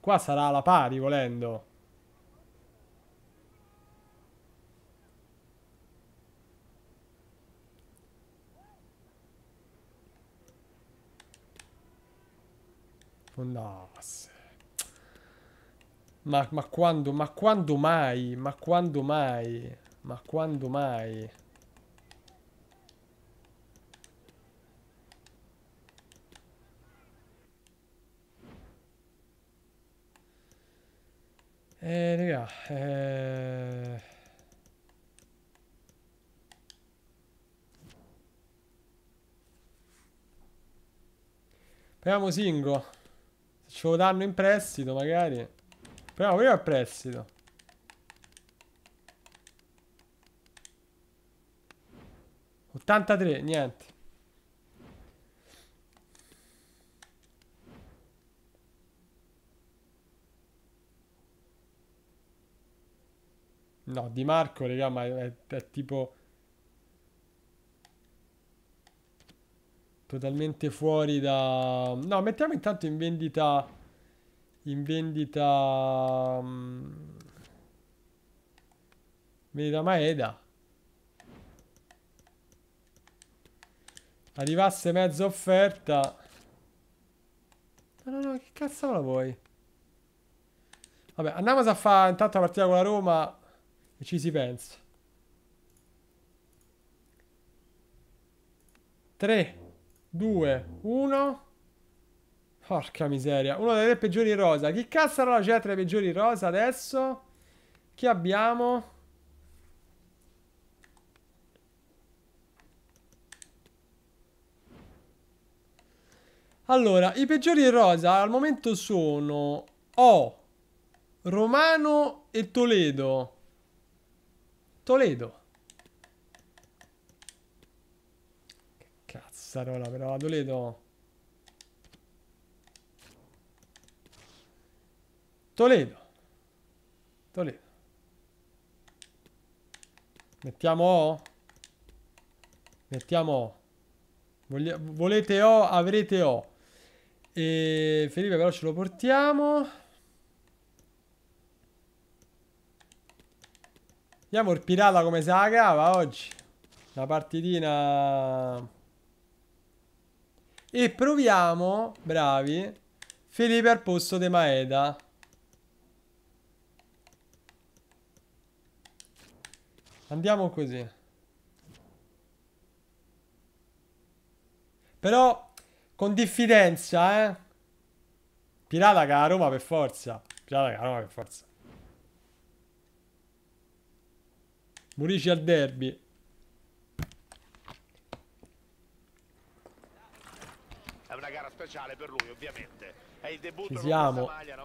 Speaker 1: Qua sarà alla pari volendo. rispondasse. Ma, ma quando, ma quando mai? Ma quando mai? Ma quando mai? Eh, raga, eh... Proviamo Singo. Ce lo danno in prestito, magari. Proviamo prima a prestito. Ottantatré, niente. No, Di Marco, raga, ma è, è tipo totalmente fuori da... No, mettiamo intanto in vendita... In vendita... Um, vendita Maeda. Arrivasse mezza offerta. No, no, no, che cazzo la vuoi? Vabbè, andiamo a fare intanto la partita con la Roma e ci si pensa. 3 2, 1. Porca miseria. Uno dei tre peggiori rosa. Chi cazzo era la cioè, tra i peggiori rosa adesso? Chi abbiamo? Allora, i peggiori rosa al momento sono O, Romano e Toledo. Toledo. Cazzarola però, Toledo. Toledo. Toledo. Mettiamo O? Mettiamo O. Voglia volete O, avrete O. E Felipe però ce lo portiamo. Andiamo il pirata come se la cava oggi. Una partitina... E proviamo, bravi, Felipe al posto di Maeda. Andiamo così. Però con diffidenza, eh. Pirata che a Roma per forza. Pirata che a Roma per forza. Murici al derby.
Speaker 3: speciale per lui, ovviamente. È il debutto Ci siamo.
Speaker 1: Maglia,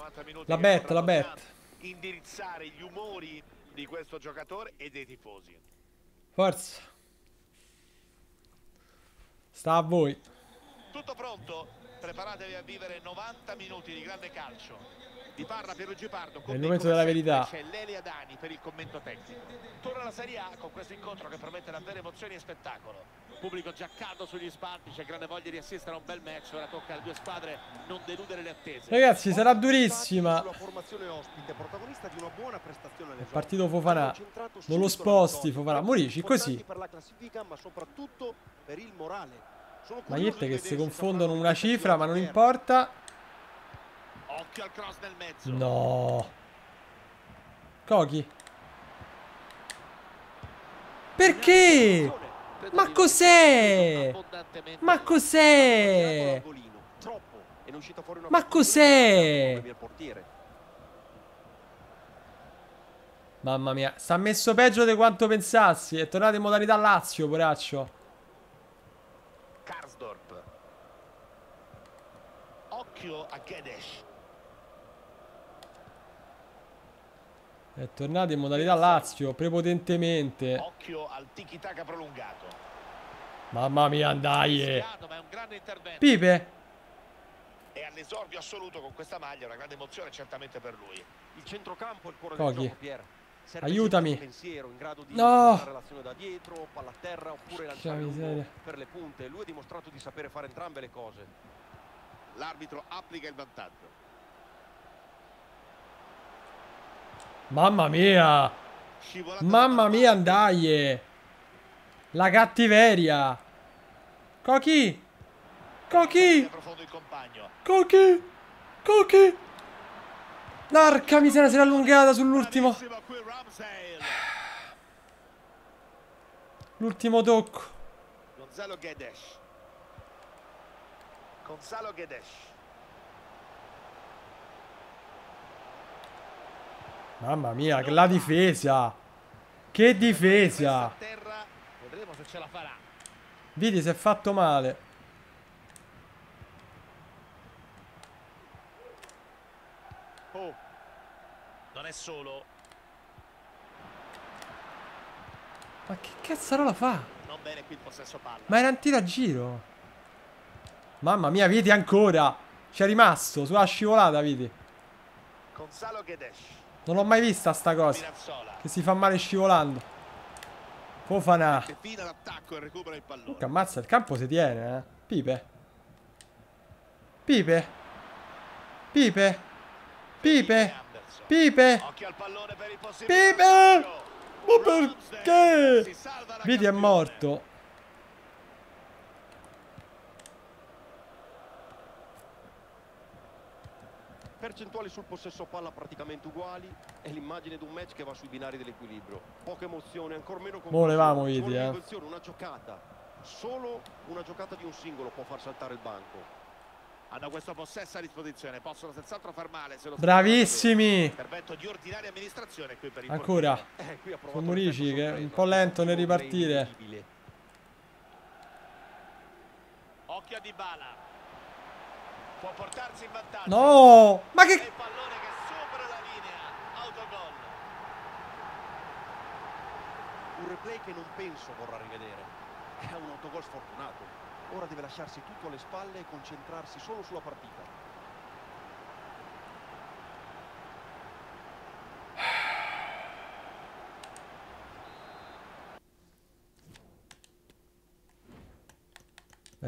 Speaker 1: la bet, la bet.
Speaker 3: Indirizzare gli umori di questo giocatore e dei tifosi.
Speaker 1: Forza. Sta a voi.
Speaker 3: Tutto pronto. Preparatevi a vivere 90 minuti di grande calcio. Di Parra per Gipardo. È il momento della verità. C'è Lelia Dani per il commento tecnico. Torna la Serie A con questo incontro che promette davvero emozioni e spettacolo. Pubblico
Speaker 4: già caldo sugli spalti, c'è grande voglia di assistere a un bel match. Ora tocca alle due squadre non deludere le attese.
Speaker 1: Ragazzi, sarà durissima.
Speaker 4: È
Speaker 1: partito Fofana Non lo sposti, Fofana Morisci così. Magliette che si confondono una cifra, ma non importa. Occhio al cross nel mezzo. No. Kogi. Perché? Ma cos'è? Ma cos'è? Ma cos'è? Mamma mia, sta messo peggio di quanto pensassi. È tornato in modalità Lazio, poraccio.
Speaker 3: Karsdorp. Occhio a Gedesh.
Speaker 1: È tornato in modalità Lazio, prepotentemente.
Speaker 3: Occhio al tiki-taka prolungato.
Speaker 1: Mamma mia, andai. Eh. Pipe. È all'esordio assoluto con questa maglia, una grande emozione certamente per lui. Il centrocampo il cuore del gioco, Pier. Serve Aiutami. Pensiero, no. relazione da dietro,
Speaker 4: palla a terra oppure lanciare per le punte. Lui ha dimostrato di sapere fare entrambe le cose. L'arbitro applica il vantaggio.
Speaker 1: Mamma mia! Mamma mia, andaie! La cattiveria! Cochi Cochi Koki! Koki! Narca miseria, si è allungata sull'ultimo. L'ultimo tocco.
Speaker 3: Gonzalo Gedesh. Gonzalo Gedesh.
Speaker 1: Mamma mia, che la difesa! Che difesa!
Speaker 3: se ce la
Speaker 1: Vedi, si è fatto male.
Speaker 3: Oh, non è solo.
Speaker 1: Ma che cazzo la fa? Non bene qui il
Speaker 3: possesso palla. Ma era un
Speaker 1: tiro a giro. Mamma mia, vedi ancora. C'è rimasto sulla scivolata, vedi.
Speaker 3: Gonzalo Gedesh.
Speaker 1: Non l'ho mai vista sta cosa. Che si fa male scivolando. Fofana. Che ammazza, il campo si tiene, eh. Pipe. Pipe. Pipe. Pipe. Pipe. Pipe. Ma perché? Vidi è morto.
Speaker 4: Percentuali sul possesso palla praticamente uguali. È l'immagine di un match che va sui binari dell'equilibrio. Poca emozione, ancora meno con Volevamo Idi, eh. una giocata. Solo una giocata di un singolo può far saltare il banco. Hanno ah, questo
Speaker 3: possesso a disposizione, possono senz'altro far male se lo Bravissimi!
Speaker 1: Intervento di
Speaker 3: ordinaria amministrazione qui per il Ancora.
Speaker 1: Eh, qui Con Murici che è un po' lento nel ripartire.
Speaker 3: Occhio di Bala
Speaker 4: portarsi in
Speaker 1: No! Ma che...
Speaker 4: Un replay che non penso vorrà rivedere. È un autogol sfortunato. Ora deve lasciarsi tutto alle spalle e concentrarsi solo sulla partita.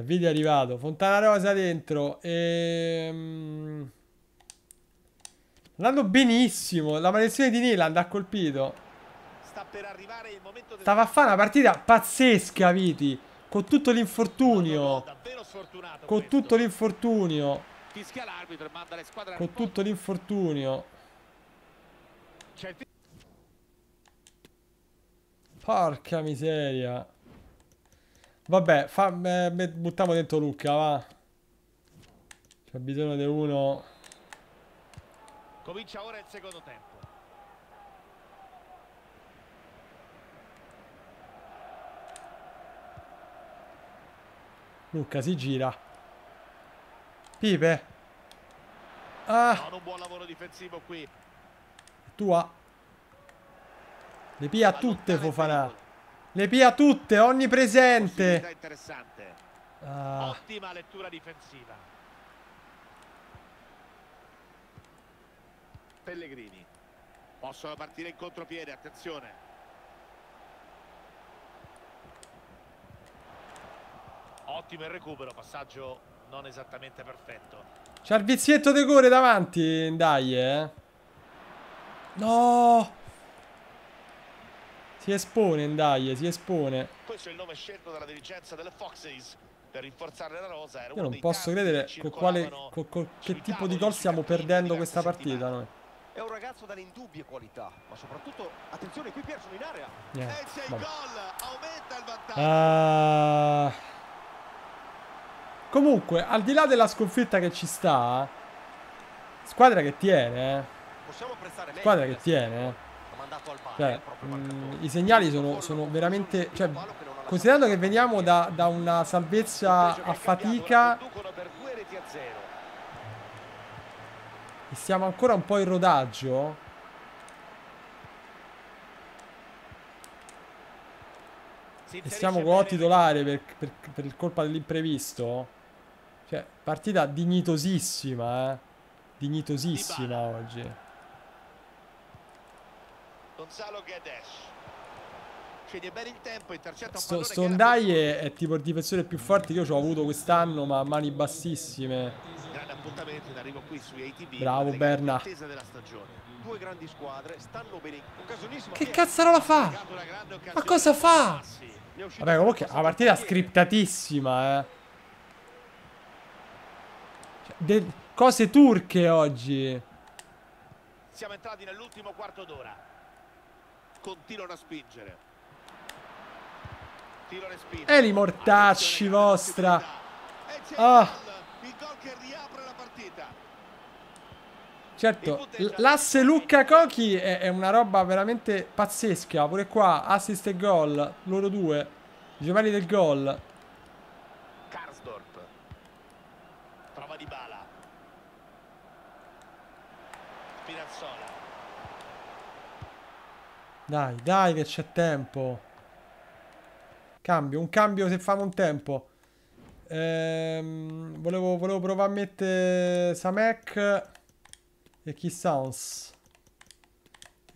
Speaker 1: Il eh, video è arrivato. Fontana Rosa dentro. Ehm... L'hanno benissimo. La maledizione di Niland ha colpito.
Speaker 2: Sta per arrivare
Speaker 1: il momento del... Stava a fare una partita pazzesca, Viti. Con tutto l'infortunio. Con tutto l'infortunio. Con tutto l'infortunio. Porca miseria. Vabbè, fa, me, me, buttiamo dentro Luca, va. C'è bisogno di uno.
Speaker 3: Comincia ora il secondo tempo.
Speaker 1: Luca si gira. Pipe. Ah.
Speaker 3: Non un buon lavoro difensivo qui.
Speaker 1: Tua. Le pia tutte Fofanà. Le pia tutte, onnipresente.
Speaker 3: Interessante. Ah. Ottima lettura difensiva. Pellegrini. Possono partire in contropiede, attenzione. Ottimo il recupero, passaggio non esattamente perfetto.
Speaker 1: C'è il vizietto di gore davanti, dai, eh. No! Si espone Ndaye, si espone.
Speaker 3: Questo è il nome scelto dalla dirigenza delle Foxes per rinforzare la rosa. Io non posso credere con quale,
Speaker 1: con, con, che tipo di gol stiamo perdendo questa partita noi.
Speaker 4: È un ragazzo dalle indubbie qualità, ma soprattutto attenzione qui Pier in area.
Speaker 1: Yeah. E c'è il gol, aumenta il vantaggio. Uh... Comunque, al di là della sconfitta che ci sta, squadra che tiene, eh. Squadra che tiene, eh. Cioè, mh, I segnali sono, sono veramente... Cioè, considerando che veniamo da, da una eh. salvezza a eh. fatica e siamo ancora un po' in rodaggio
Speaker 3: e siamo con
Speaker 1: titolare per, per, per colpa dell'imprevisto cioè partita dignitosissima eh? dignitosissima oggi
Speaker 3: Gonzalo Gadesh sceglie bene il tempo intercetta un so, era...
Speaker 1: è tipo il difensore più forte che io ho avuto quest'anno ma a mani bassissime
Speaker 3: grande appuntamento in
Speaker 1: qui su ATV bravo Berna due grandi squadre stanno bene che cazzarola fa ma cosa fa vabbè comunque la partita è scriptatissima eh cioè, De cose turche oggi
Speaker 3: siamo entrati nell'ultimo quarto d'ora continuano a spingere.
Speaker 1: Tiro e spinta. E li mortacci vostra. Ah. Il gol
Speaker 3: che riapre la
Speaker 2: partita.
Speaker 1: Certo, l'asse Luca Cochi è, è, una roba veramente pazzesca. Pure qua, assist e gol, loro due. Giovanni del gol. Dai, dai che c'è tempo. Cambio, un cambio se famo un tempo. Ehm, volevo, volevo provare a mettere Samek e Key Sounds.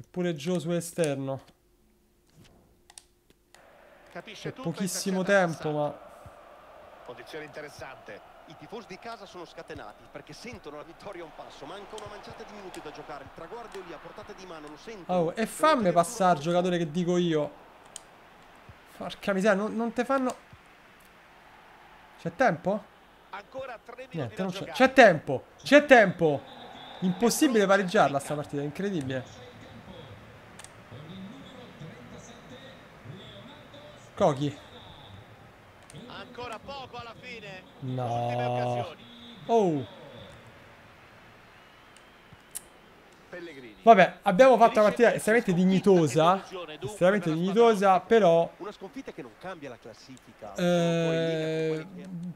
Speaker 1: Eppure Joe sull'esterno.
Speaker 3: C'è pochissimo
Speaker 1: tempo, ma...
Speaker 4: Posizione interessante i tifosi di casa sono scatenati perché sentono la vittoria a un passo, manca una manciata di minuti da giocare, il traguardo è lì a portata di mano, lo sentono.
Speaker 1: Oh, e fammi passare, giocatore che dico io. Porca miseria, non, non te fanno... C'è tempo? Ancora tre minuti Niente, c'è tempo, c'è tempo. Impossibile pareggiarla sta partita, incredibile. Koki ancora poco alla fine. No. Oh. Vabbè, abbiamo fatto una partita estremamente dignitosa, estremamente dignitosa, però...
Speaker 4: Una sconfitta che non cambia la classifica.
Speaker 1: Eh,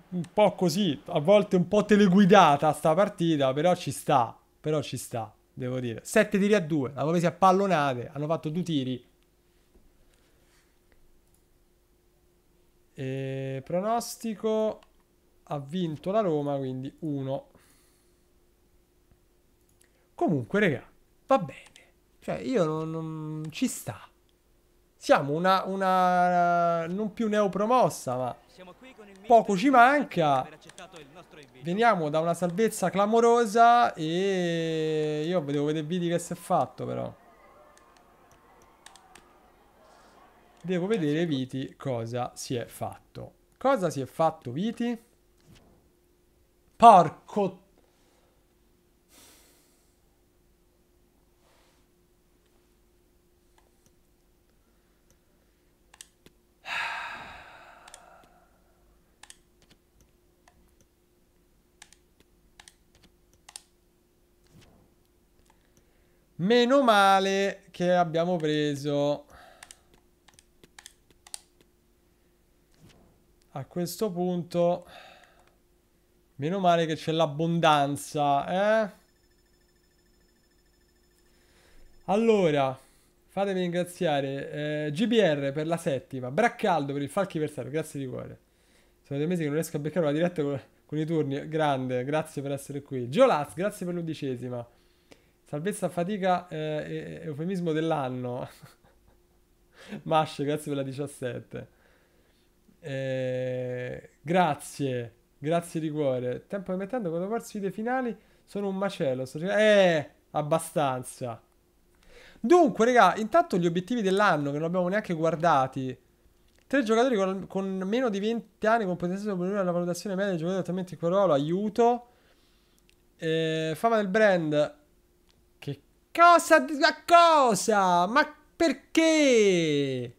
Speaker 1: un po' così, a volte un po' teleguidata sta partita, però ci sta, però ci sta, devo dire. 7 tiri a 2, l'hanno presi a pallonate, hanno fatto due tiri, E eh, pronostico ha vinto la Roma, quindi 1. Comunque, regà, va bene. Cioè, io non, non ci sta. Siamo una, una non più neopromossa, ma poco ci manca. Veniamo da una salvezza clamorosa e io devo vedere di che si è fatto però. Devo vedere Viti cosa si è fatto. Cosa si è fatto Viti? Porco... Meno male che abbiamo preso a questo punto... Meno male che c'è l'abbondanza, eh? Allora, fatemi ringraziare eh, GBR per la settima, Braccaldo per il falchi versario, grazie di cuore. Sono dei mesi che non riesco a beccare una diretta con, con i turni, grande, grazie per essere qui. Giolaz, grazie per l'undicesima. Salvezza a fatica eh, eufemismo dell'anno. Masce, grazie per la diciassette eh, grazie, grazie di cuore. Tempo che mettendo con le partite finali sono un macello. Sto... Eh, abbastanza. Dunque, raga, intanto gli obiettivi dell'anno che non abbiamo neanche guardati. Tre giocatori con, con meno di 20 anni con potenziale superiore alla valutazione media dei giocatori attualmente in quel ruolo, aiuto. Eh, fama del brand. Che cosa? Ma cosa? Ma perché?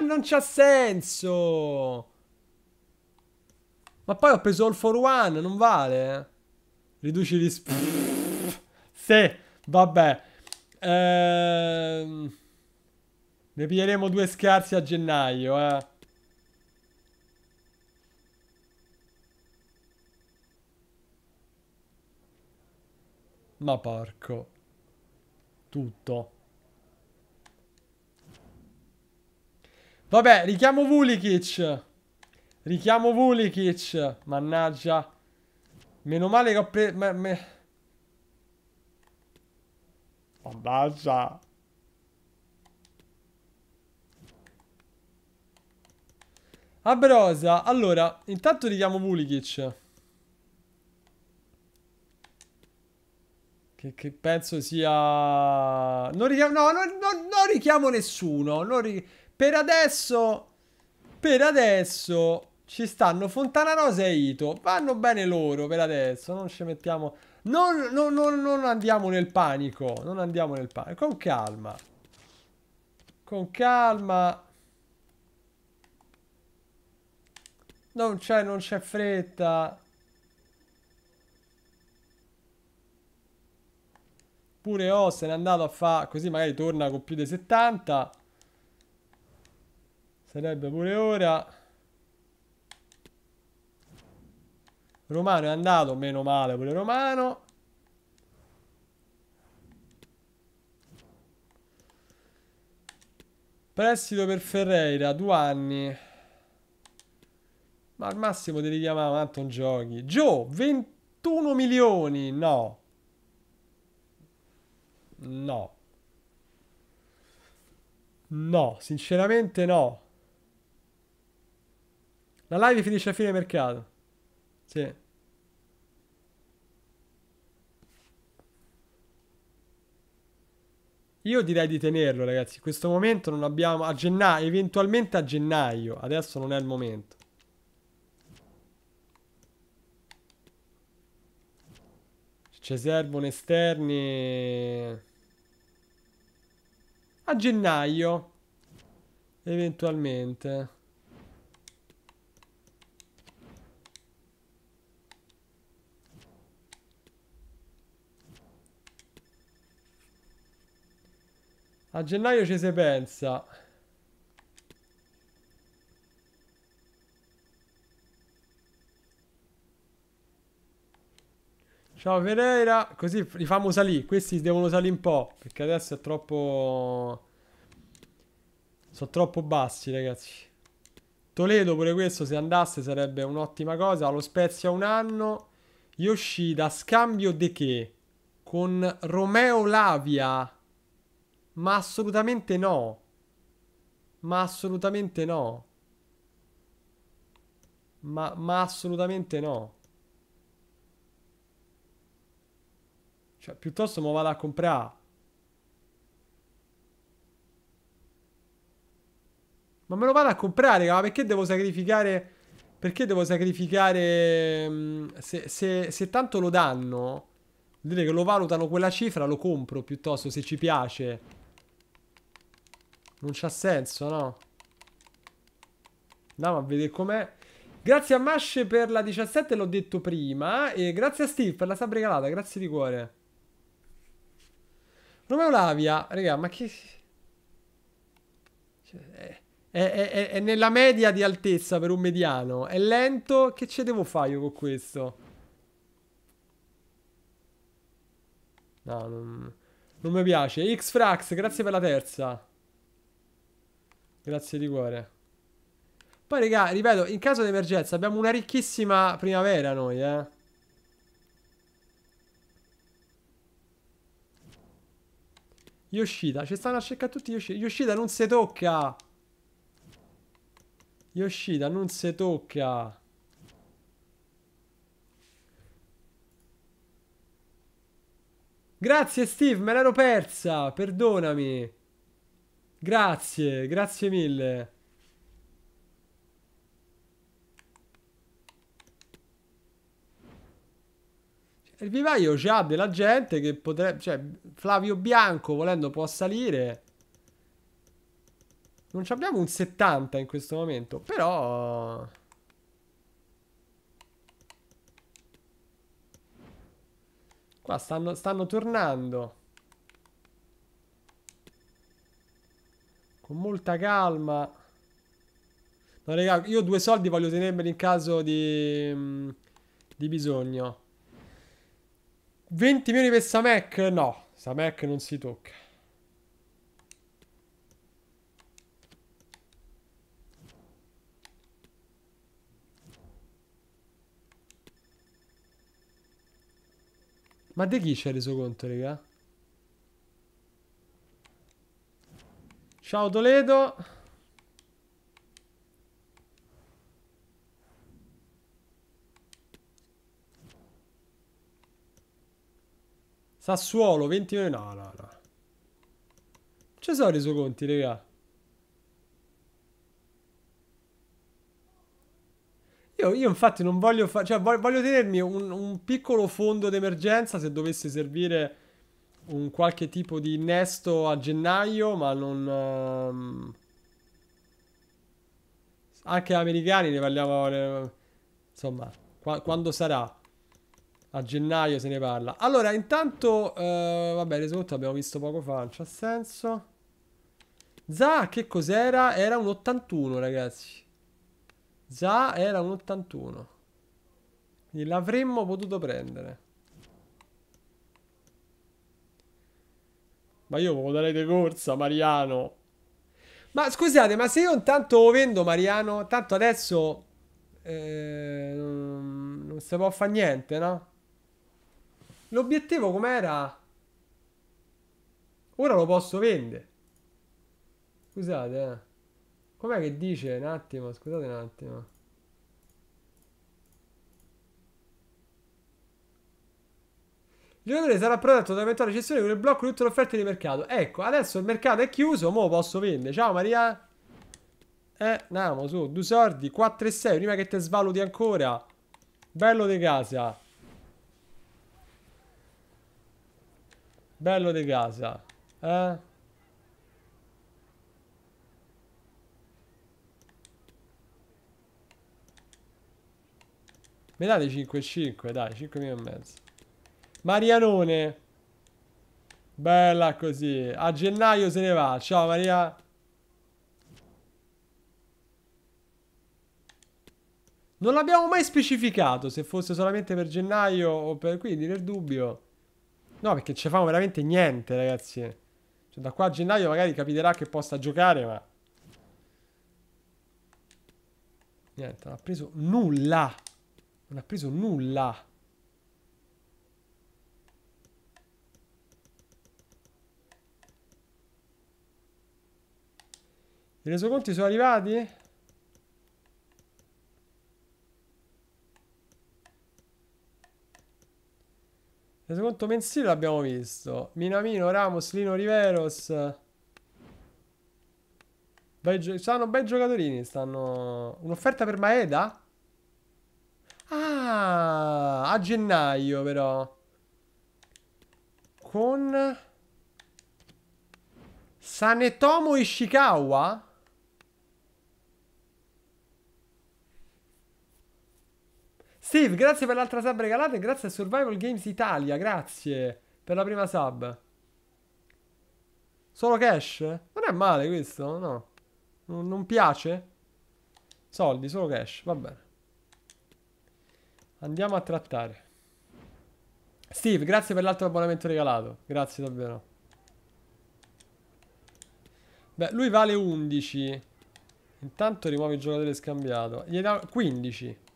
Speaker 1: Ma non c'ha senso! Ma poi ho preso All for One, non vale. Riduci gli... sì, vabbè. Ehm... Ne piglieremo due scarsi a gennaio, eh. Ma porco. Tutto. Vabbè, richiamo Vulikic. Richiamo Vulikic. Mannaggia. Meno male che ho preso... Me, me... Mannaggia. Abrosa. Allora, intanto richiamo Vulikic. Che, che penso sia... Non richiamo... No, no, no, non richiamo nessuno. Non richiamo... Per adesso... Per adesso... Ci stanno Fontana Rosa e Ito. Vanno bene loro per adesso. Non ci mettiamo... Non, non, non, non andiamo nel panico. Non andiamo nel panico. Con calma. Con calma. Non c'è, non c'è fretta. Pure O se n'è andato a fare... Così magari torna con più di 70. Sarebbe pure ora. Romano è andato, meno male pure Romano. Prestito per Ferreira, due anni. Ma al massimo ti richiamava Anton Giochi. Joe, 21 milioni, no. No. No, sinceramente no. La live finisce a fine mercato. Sì. Io direi di tenerlo, ragazzi. In questo momento non abbiamo... A gennaio, eventualmente a gennaio. Adesso non è il momento. Ci servono esterni... A gennaio. Eventualmente. A gennaio ci si pensa. Ciao Pereira, così li famo salire, questi devono salire un po', perché adesso è troppo... Sono troppo bassi ragazzi. Toledo pure questo se andasse sarebbe un'ottima cosa, lo Spezia un anno. da scambio di che? Con Romeo Lavia. Ma assolutamente no. Ma assolutamente no. Ma, ma assolutamente no. Cioè, piuttosto mi vado a comprare. Ma me lo vado a comprare, ma perché devo sacrificare... Perché devo sacrificare... Se, se, se tanto lo danno... Vuol dire che lo valutano quella cifra, lo compro piuttosto se ci piace. Non c'ha senso, no? Andiamo a vedere com'è. Grazie a Mash per la 17, l'ho detto prima. E grazie a Steve per la sub regalata, grazie di cuore. Romeo Lavia, raga, ma che... Cioè, è, è, è, è, nella media di altezza per un mediano. È lento, che ce devo fare io con questo? No, non, non mi piace. X-Frax, grazie per la terza. Grazie di cuore. Poi, raga, ripeto, in caso di emergenza abbiamo una ricchissima primavera noi, eh. Yoshida, ci stanno a cercare tutti Yoshida. Yoshida non si tocca. Yoshida non si tocca. Grazie Steve, me l'ero persa, perdonami. Grazie, grazie mille. Cioè, il vivaio già della gente che potrebbe... Cioè, Flavio Bianco volendo può salire. Non abbiamo un 70 in questo momento, però... Qua stanno, stanno tornando. Con molta calma. No, raga, io due soldi voglio tenermeli in caso di... Mm, di bisogno. 20 milioni per Samek? No, Samek non si tocca. Ma di chi ci c'è reso conto, raga? Ciao Toledo. Sassuolo, 29. No, no, no. Ci sono i suoi conti, raga. Io, io, infatti non voglio fare... Cioè, voglio, voglio tenermi un, un piccolo fondo d'emergenza se dovesse servire un qualche tipo di innesto a gennaio, ma non... Um, anche americani ne parliamo... Ne, insomma, qua, quando sarà? A gennaio se ne parla. Allora, intanto... Uh, vabbè, risultato abbiamo visto poco fa, non c'ha senso. Za, che cos'era? Era un 81, ragazzi. Za era un 81. Quindi l'avremmo potuto prendere. Ma io lo darei di corsa, Mariano. Ma scusate, ma se io intanto vendo, Mariano, tanto adesso eh, non si può fare niente, no? L'obiettivo com'era? Ora lo posso vendere. Scusate, eh. Com'è che dice? Un attimo, scusate un attimo. Il giocatore sarà protetto da eventuali cessioni con il blocco di tutte le offerte di mercato. Ecco, adesso il mercato è chiuso, mo posso vendere. Ciao Maria. Eh, andiamo su, due sordi, 4 e 6, prima che te svaluti ancora. Bello di casa. Bello di casa. Eh? Mi date 5 e 5, dai, 5 e mezzo. Marianone. Bella così. A gennaio se ne va. Ciao Maria. Non l'abbiamo mai specificato se fosse solamente per gennaio o per... Quindi nel dubbio... No, perché ci fanno veramente niente, ragazzi. Cioè, da qua a gennaio magari capiterà che possa giocare, ma... Niente, non ha preso nulla. Non ha preso nulla. I resoconti sono arrivati? Resoconto mensile l'abbiamo visto. Minamino, Ramos, Lino Riveros. Bei stanno bei giocatori. Stanno... Un'offerta per Maeda? Ah, a gennaio però. Con... Sanetomo Ishikawa? Steve, grazie per l'altra sub regalata e grazie a Survival Games Italia, grazie per la prima sub. Solo cash? Non è male questo, no? Non, non piace? Soldi, solo cash, va bene. Andiamo a trattare. Steve, grazie per l'altro abbonamento regalato. Grazie davvero. Beh, lui vale 11. Intanto rimuovi il giocatore scambiato. Gli da 15.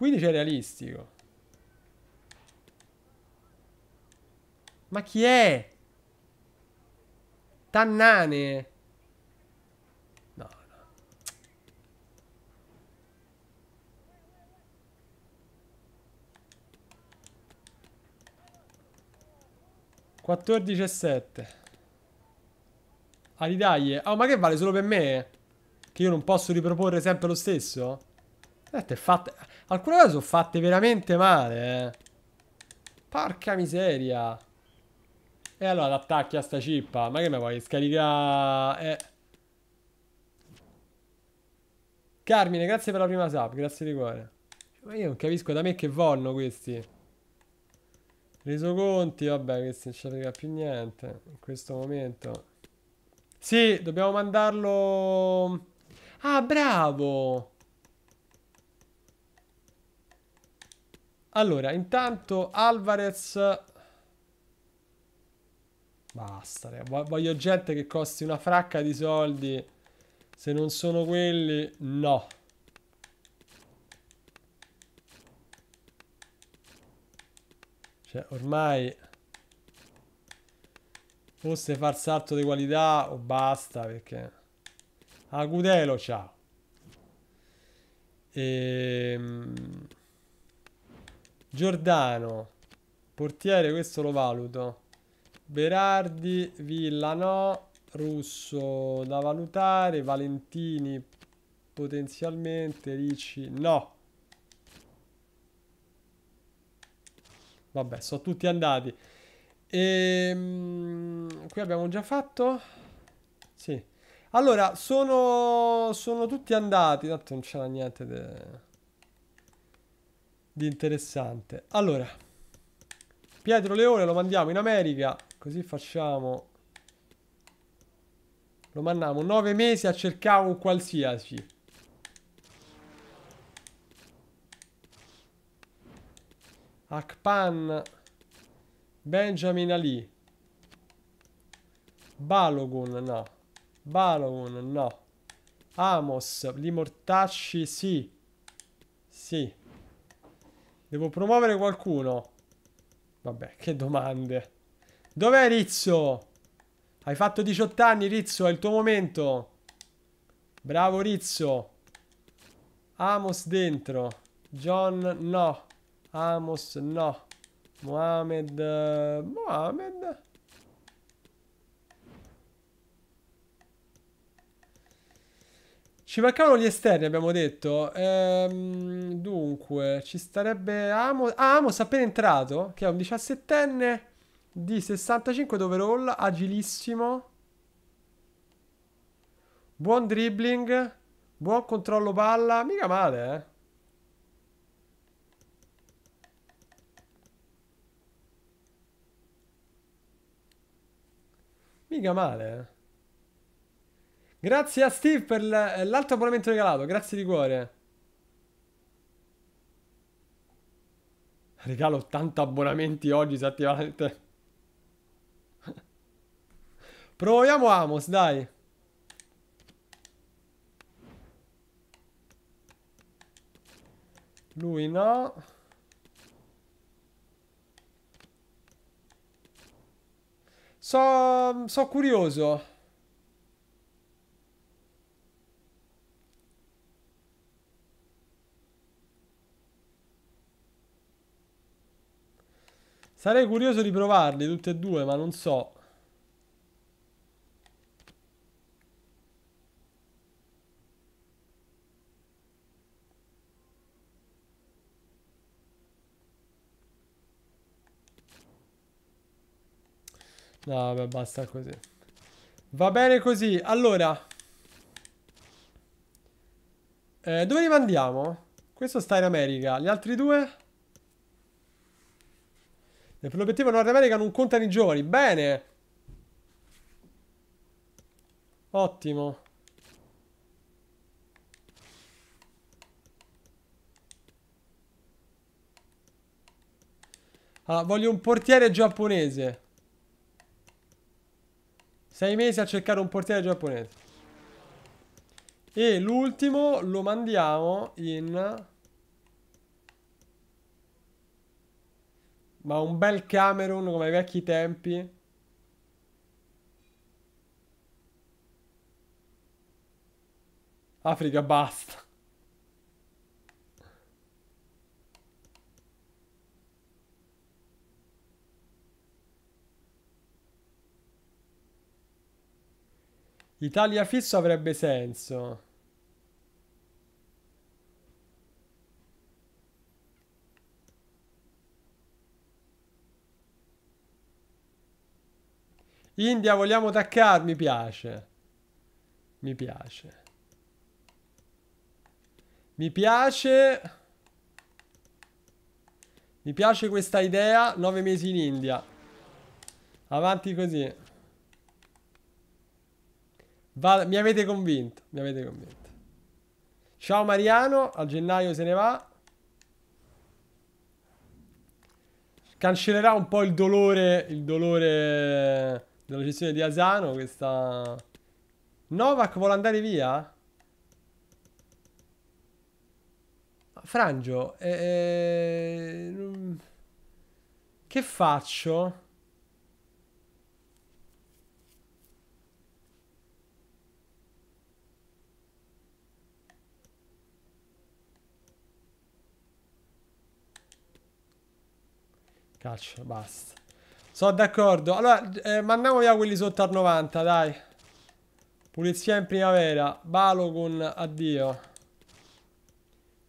Speaker 1: 15 è realistico. Ma chi è? Tannane. No, no. Quattordici e sette. Aridaglie. Oh, ma che vale solo per me? Che io non posso riproporre sempre lo stesso? Certo, è fatta... Alcune cose sono fatte veramente male, eh. Porca miseria. E allora attacchi a sta cippa. Ma che me vuoi scaricare? Eh. Carmine, grazie per la prima sub. Grazie di cuore. Ma io non capisco da me che vogliono questi. Resoconti, vabbè, questi non ci frega più niente in questo momento. Sì, dobbiamo mandarlo... Ah, bravo! Allora, intanto Alvarez... Basta, voglio gente che costi una fracca di soldi. Se non sono quelli, no. Cioè, ormai... Forse far salto di qualità o oh, basta, perché... Agudelo, ciao. Ehm... Giordano. Portiere questo lo valuto. Berardi, Villa no. Russo da valutare. Valentini potenzialmente. Ricci no. Vabbè, sono tutti andati. E, ehm, qui abbiamo già fatto. Sì. Allora, sono, sono tutti andati. Tanto non c'era niente. De di interessante. Allora, Pietro Leone lo mandiamo in America, così facciamo... Lo mandiamo nove mesi a cercare un qualsiasi. Akpan, Benjamin Ali, Balogun no, Balogun no, Amos, Limortacci sì, sì. Devo promuovere qualcuno. Vabbè, che domande. Dov'è Rizzo? Hai fatto 18 anni, Rizzo, è il tuo momento. Bravo, Rizzo. Amos dentro. John no. Amos no. Mohamed... Eh, Mohamed... Ci mancavano gli esterni, abbiamo detto. Ehm, dunque, ci starebbe Amos. Ah, Amos appena entrato, che è un 17enne di 65 d'overall, agilissimo. Buon dribbling, buon controllo palla, mica male, eh. Mica male, eh. Grazie a Steve per l'altro abbonamento regalato, grazie di cuore. Regalo 80 abbonamenti oggi, se attivamente. Proviamo Amos, dai. Lui no. So, so curioso. Sarei curioso di provarli tutti e due, ma non so. No, vabbè, basta così. Va bene così. Allora. Eh, dove li mandiamo? Questo sta in America. Gli altri due? Per l'obiettivo Nord America non contano i giovani. Bene. Ottimo. Ah, voglio un portiere giapponese. Sei mesi a cercare un portiere giapponese. E l'ultimo lo mandiamo in... Ma un bel Camerun come ai vecchi tempi. Africa basta. Italia fisso avrebbe senso. India, vogliamo attaccare? Mi piace. Mi piace. Mi piace... Mi piace questa idea. nove mesi in India. Avanti così. Va, mi avete convinto. Mi avete convinto. Ciao Mariano. A gennaio se ne va. Cancellerà un po' il dolore. Il dolore della gestione di Asano questa... Novak vuole andare via? Frangio, eh, eh, che faccio? Calcio, basta. Sono d'accordo. Allora, eh, mandiamo via quelli sotto al 90, dai. Pulizia in primavera. Balogun, addio.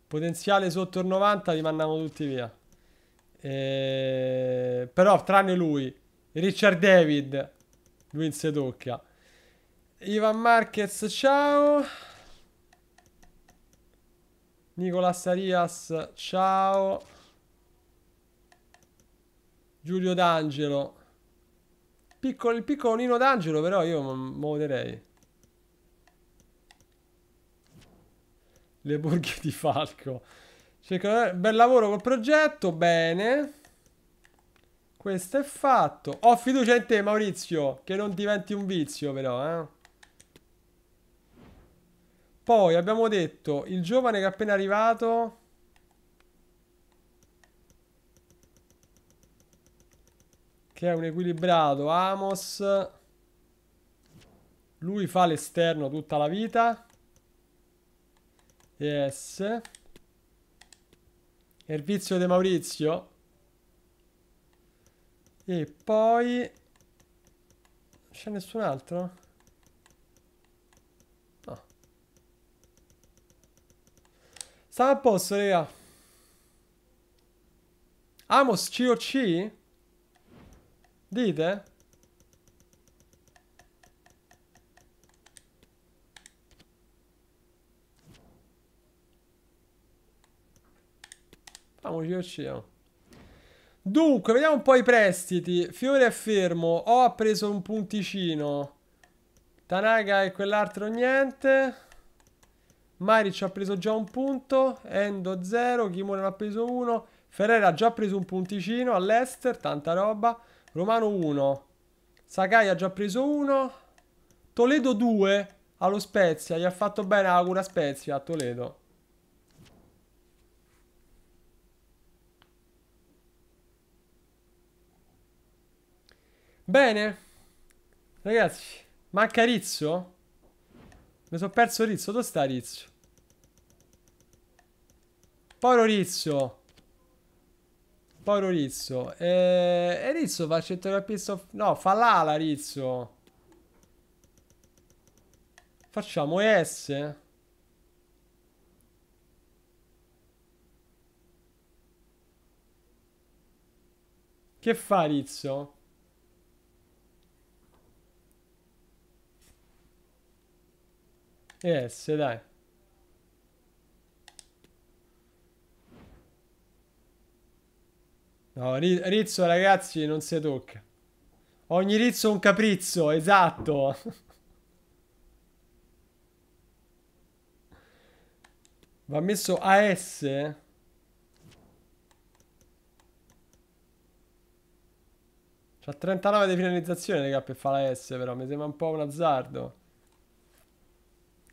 Speaker 1: Potenziale sotto il 90, li mandiamo tutti via. Eh, però, tranne lui. Richard David. Lui in se tocca. Ivan Marquez, ciao. Nicolas Arias, ciao. Giulio D'Angelo. Piccolo, il piccolo Nino D'Angelo però io muoverei. Le borghe di Falco. Cercano... Bel lavoro col progetto, bene. Questo è fatto. Ho fiducia in te, Maurizio, che non diventi un vizio però, eh. Poi abbiamo detto, il giovane che è appena arrivato... Che è un equilibrato Amos. Lui fa l'esterno tutta la vita. Yes. E il vizio De Maurizio. E poi... C'è nessun altro? No. Stava a posto, raga. Amos COC? Dite? Famoci uccidiamo. Dunque, vediamo un po' i prestiti. Fiore è fermo. Ho preso un punticino. Tanaga e quell'altro niente. Maric ha preso già un punto. Endo 0. Kimura ne ha preso uno. Ferrera ha già preso un punticino all'Ester. Tanta roba. Romano 1. Sakai ha già preso 1. Toledo 2 allo Spezia. Gli ha fatto bene la cura Spezia a Toledo. Bene. Ragazzi, manca Rizzo? Mi sono perso Rizzo. Dove sta Rizzo? Poro Rizzo. Poro Rizzo. E, eh, e Rizzo fa centrocampista... Of... No, fa l'ala Rizzo. Facciamo S. Che fa Rizzo? S, dai. No, Rizzo ragazzi non si tocca. Ogni Rizzo è un caprizzo, esatto. Va messo AS? C'ha 39 di finalizzazione, raga, per fare AS, però. Mi sembra un po' un azzardo.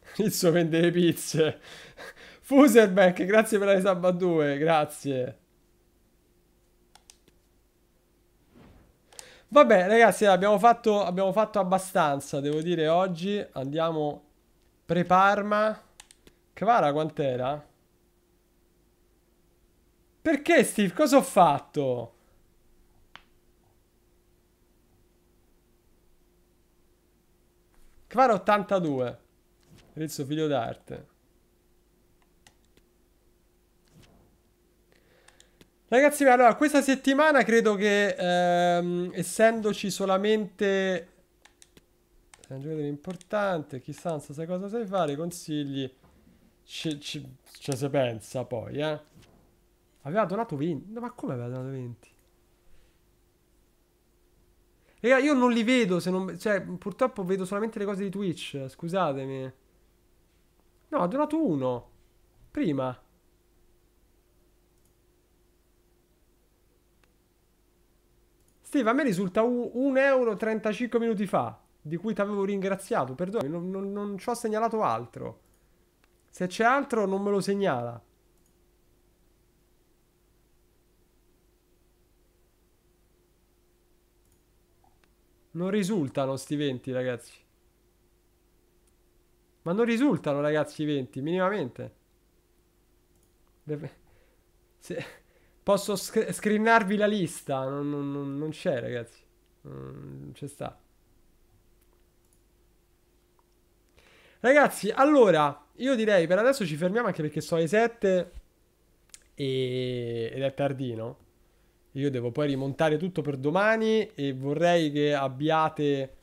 Speaker 1: Rizzo vende le pizze. Fuserbank, grazie per la risabba 2, grazie. Vabbè, ragazzi, abbiamo fatto, abbiamo fatto abbastanza, devo dire, oggi. Andiamo pre-Parma. Kvara quant'era? Perché, Steve? Cosa ho fatto? Kvara 82. Rizzo figlio d'arte. Ragazzi, beh, allora, questa settimana credo che, ehm, essendoci solamente... Sei un giocatore importante, chissà, non so se cosa sai fare, consigli... Ci, ci, se pensa poi, eh. Aveva donato 20... ma come aveva donato 20? Raga, io non li vedo, se non... Cioè, purtroppo vedo solamente le cose di Twitch, scusatemi. No, ha donato uno. Prima. Steve, a me risulta 1 euro 35 minuti fa, di cui ti avevo ringraziato, perdonami, non, non, non ci ho segnalato altro. Se c'è altro non me lo segnala. Non risultano sti 20, ragazzi. Ma non risultano, ragazzi, i 20, minimamente. Deve... Se... Posso sc- screenarvi la lista? Non, non, non c'è, ragazzi. Non c'è sta. Ragazzi, allora, io direi per adesso ci fermiamo anche perché sono le 7 e... ed è tardino. Io devo poi rimontare tutto per domani e vorrei che abbiate,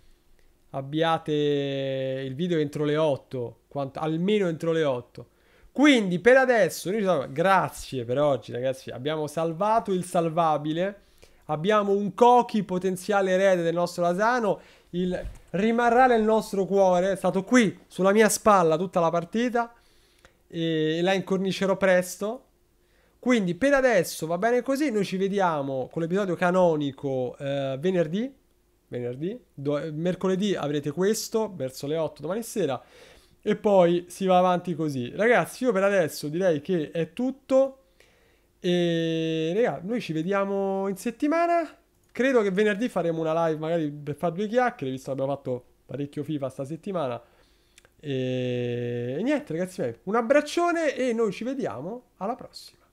Speaker 1: abbiate il video entro le 8, quanto... almeno entro le 8. Quindi per adesso noi siamo... Grazie per oggi ragazzi, abbiamo salvato il salvabile. Abbiamo un Koki potenziale erede del nostro Lasano. Il... Rimarrà nel nostro cuore, è stato qui sulla mia spalla tutta la partita e la incornicerò presto. Quindi per adesso va bene così, noi ci vediamo con l'episodio canonico eh, venerdì, venerdì mercoledì avrete questo verso le 8 domani sera e poi si va avanti così. Ragazzi, io per adesso direi che è tutto. E raga, noi ci vediamo in settimana. Credo che venerdì faremo una live magari per fare due chiacchiere, visto che abbiamo fatto parecchio FIFA sta settimana. e niente, ragazzi, un abbraccione e noi ci vediamo alla prossima.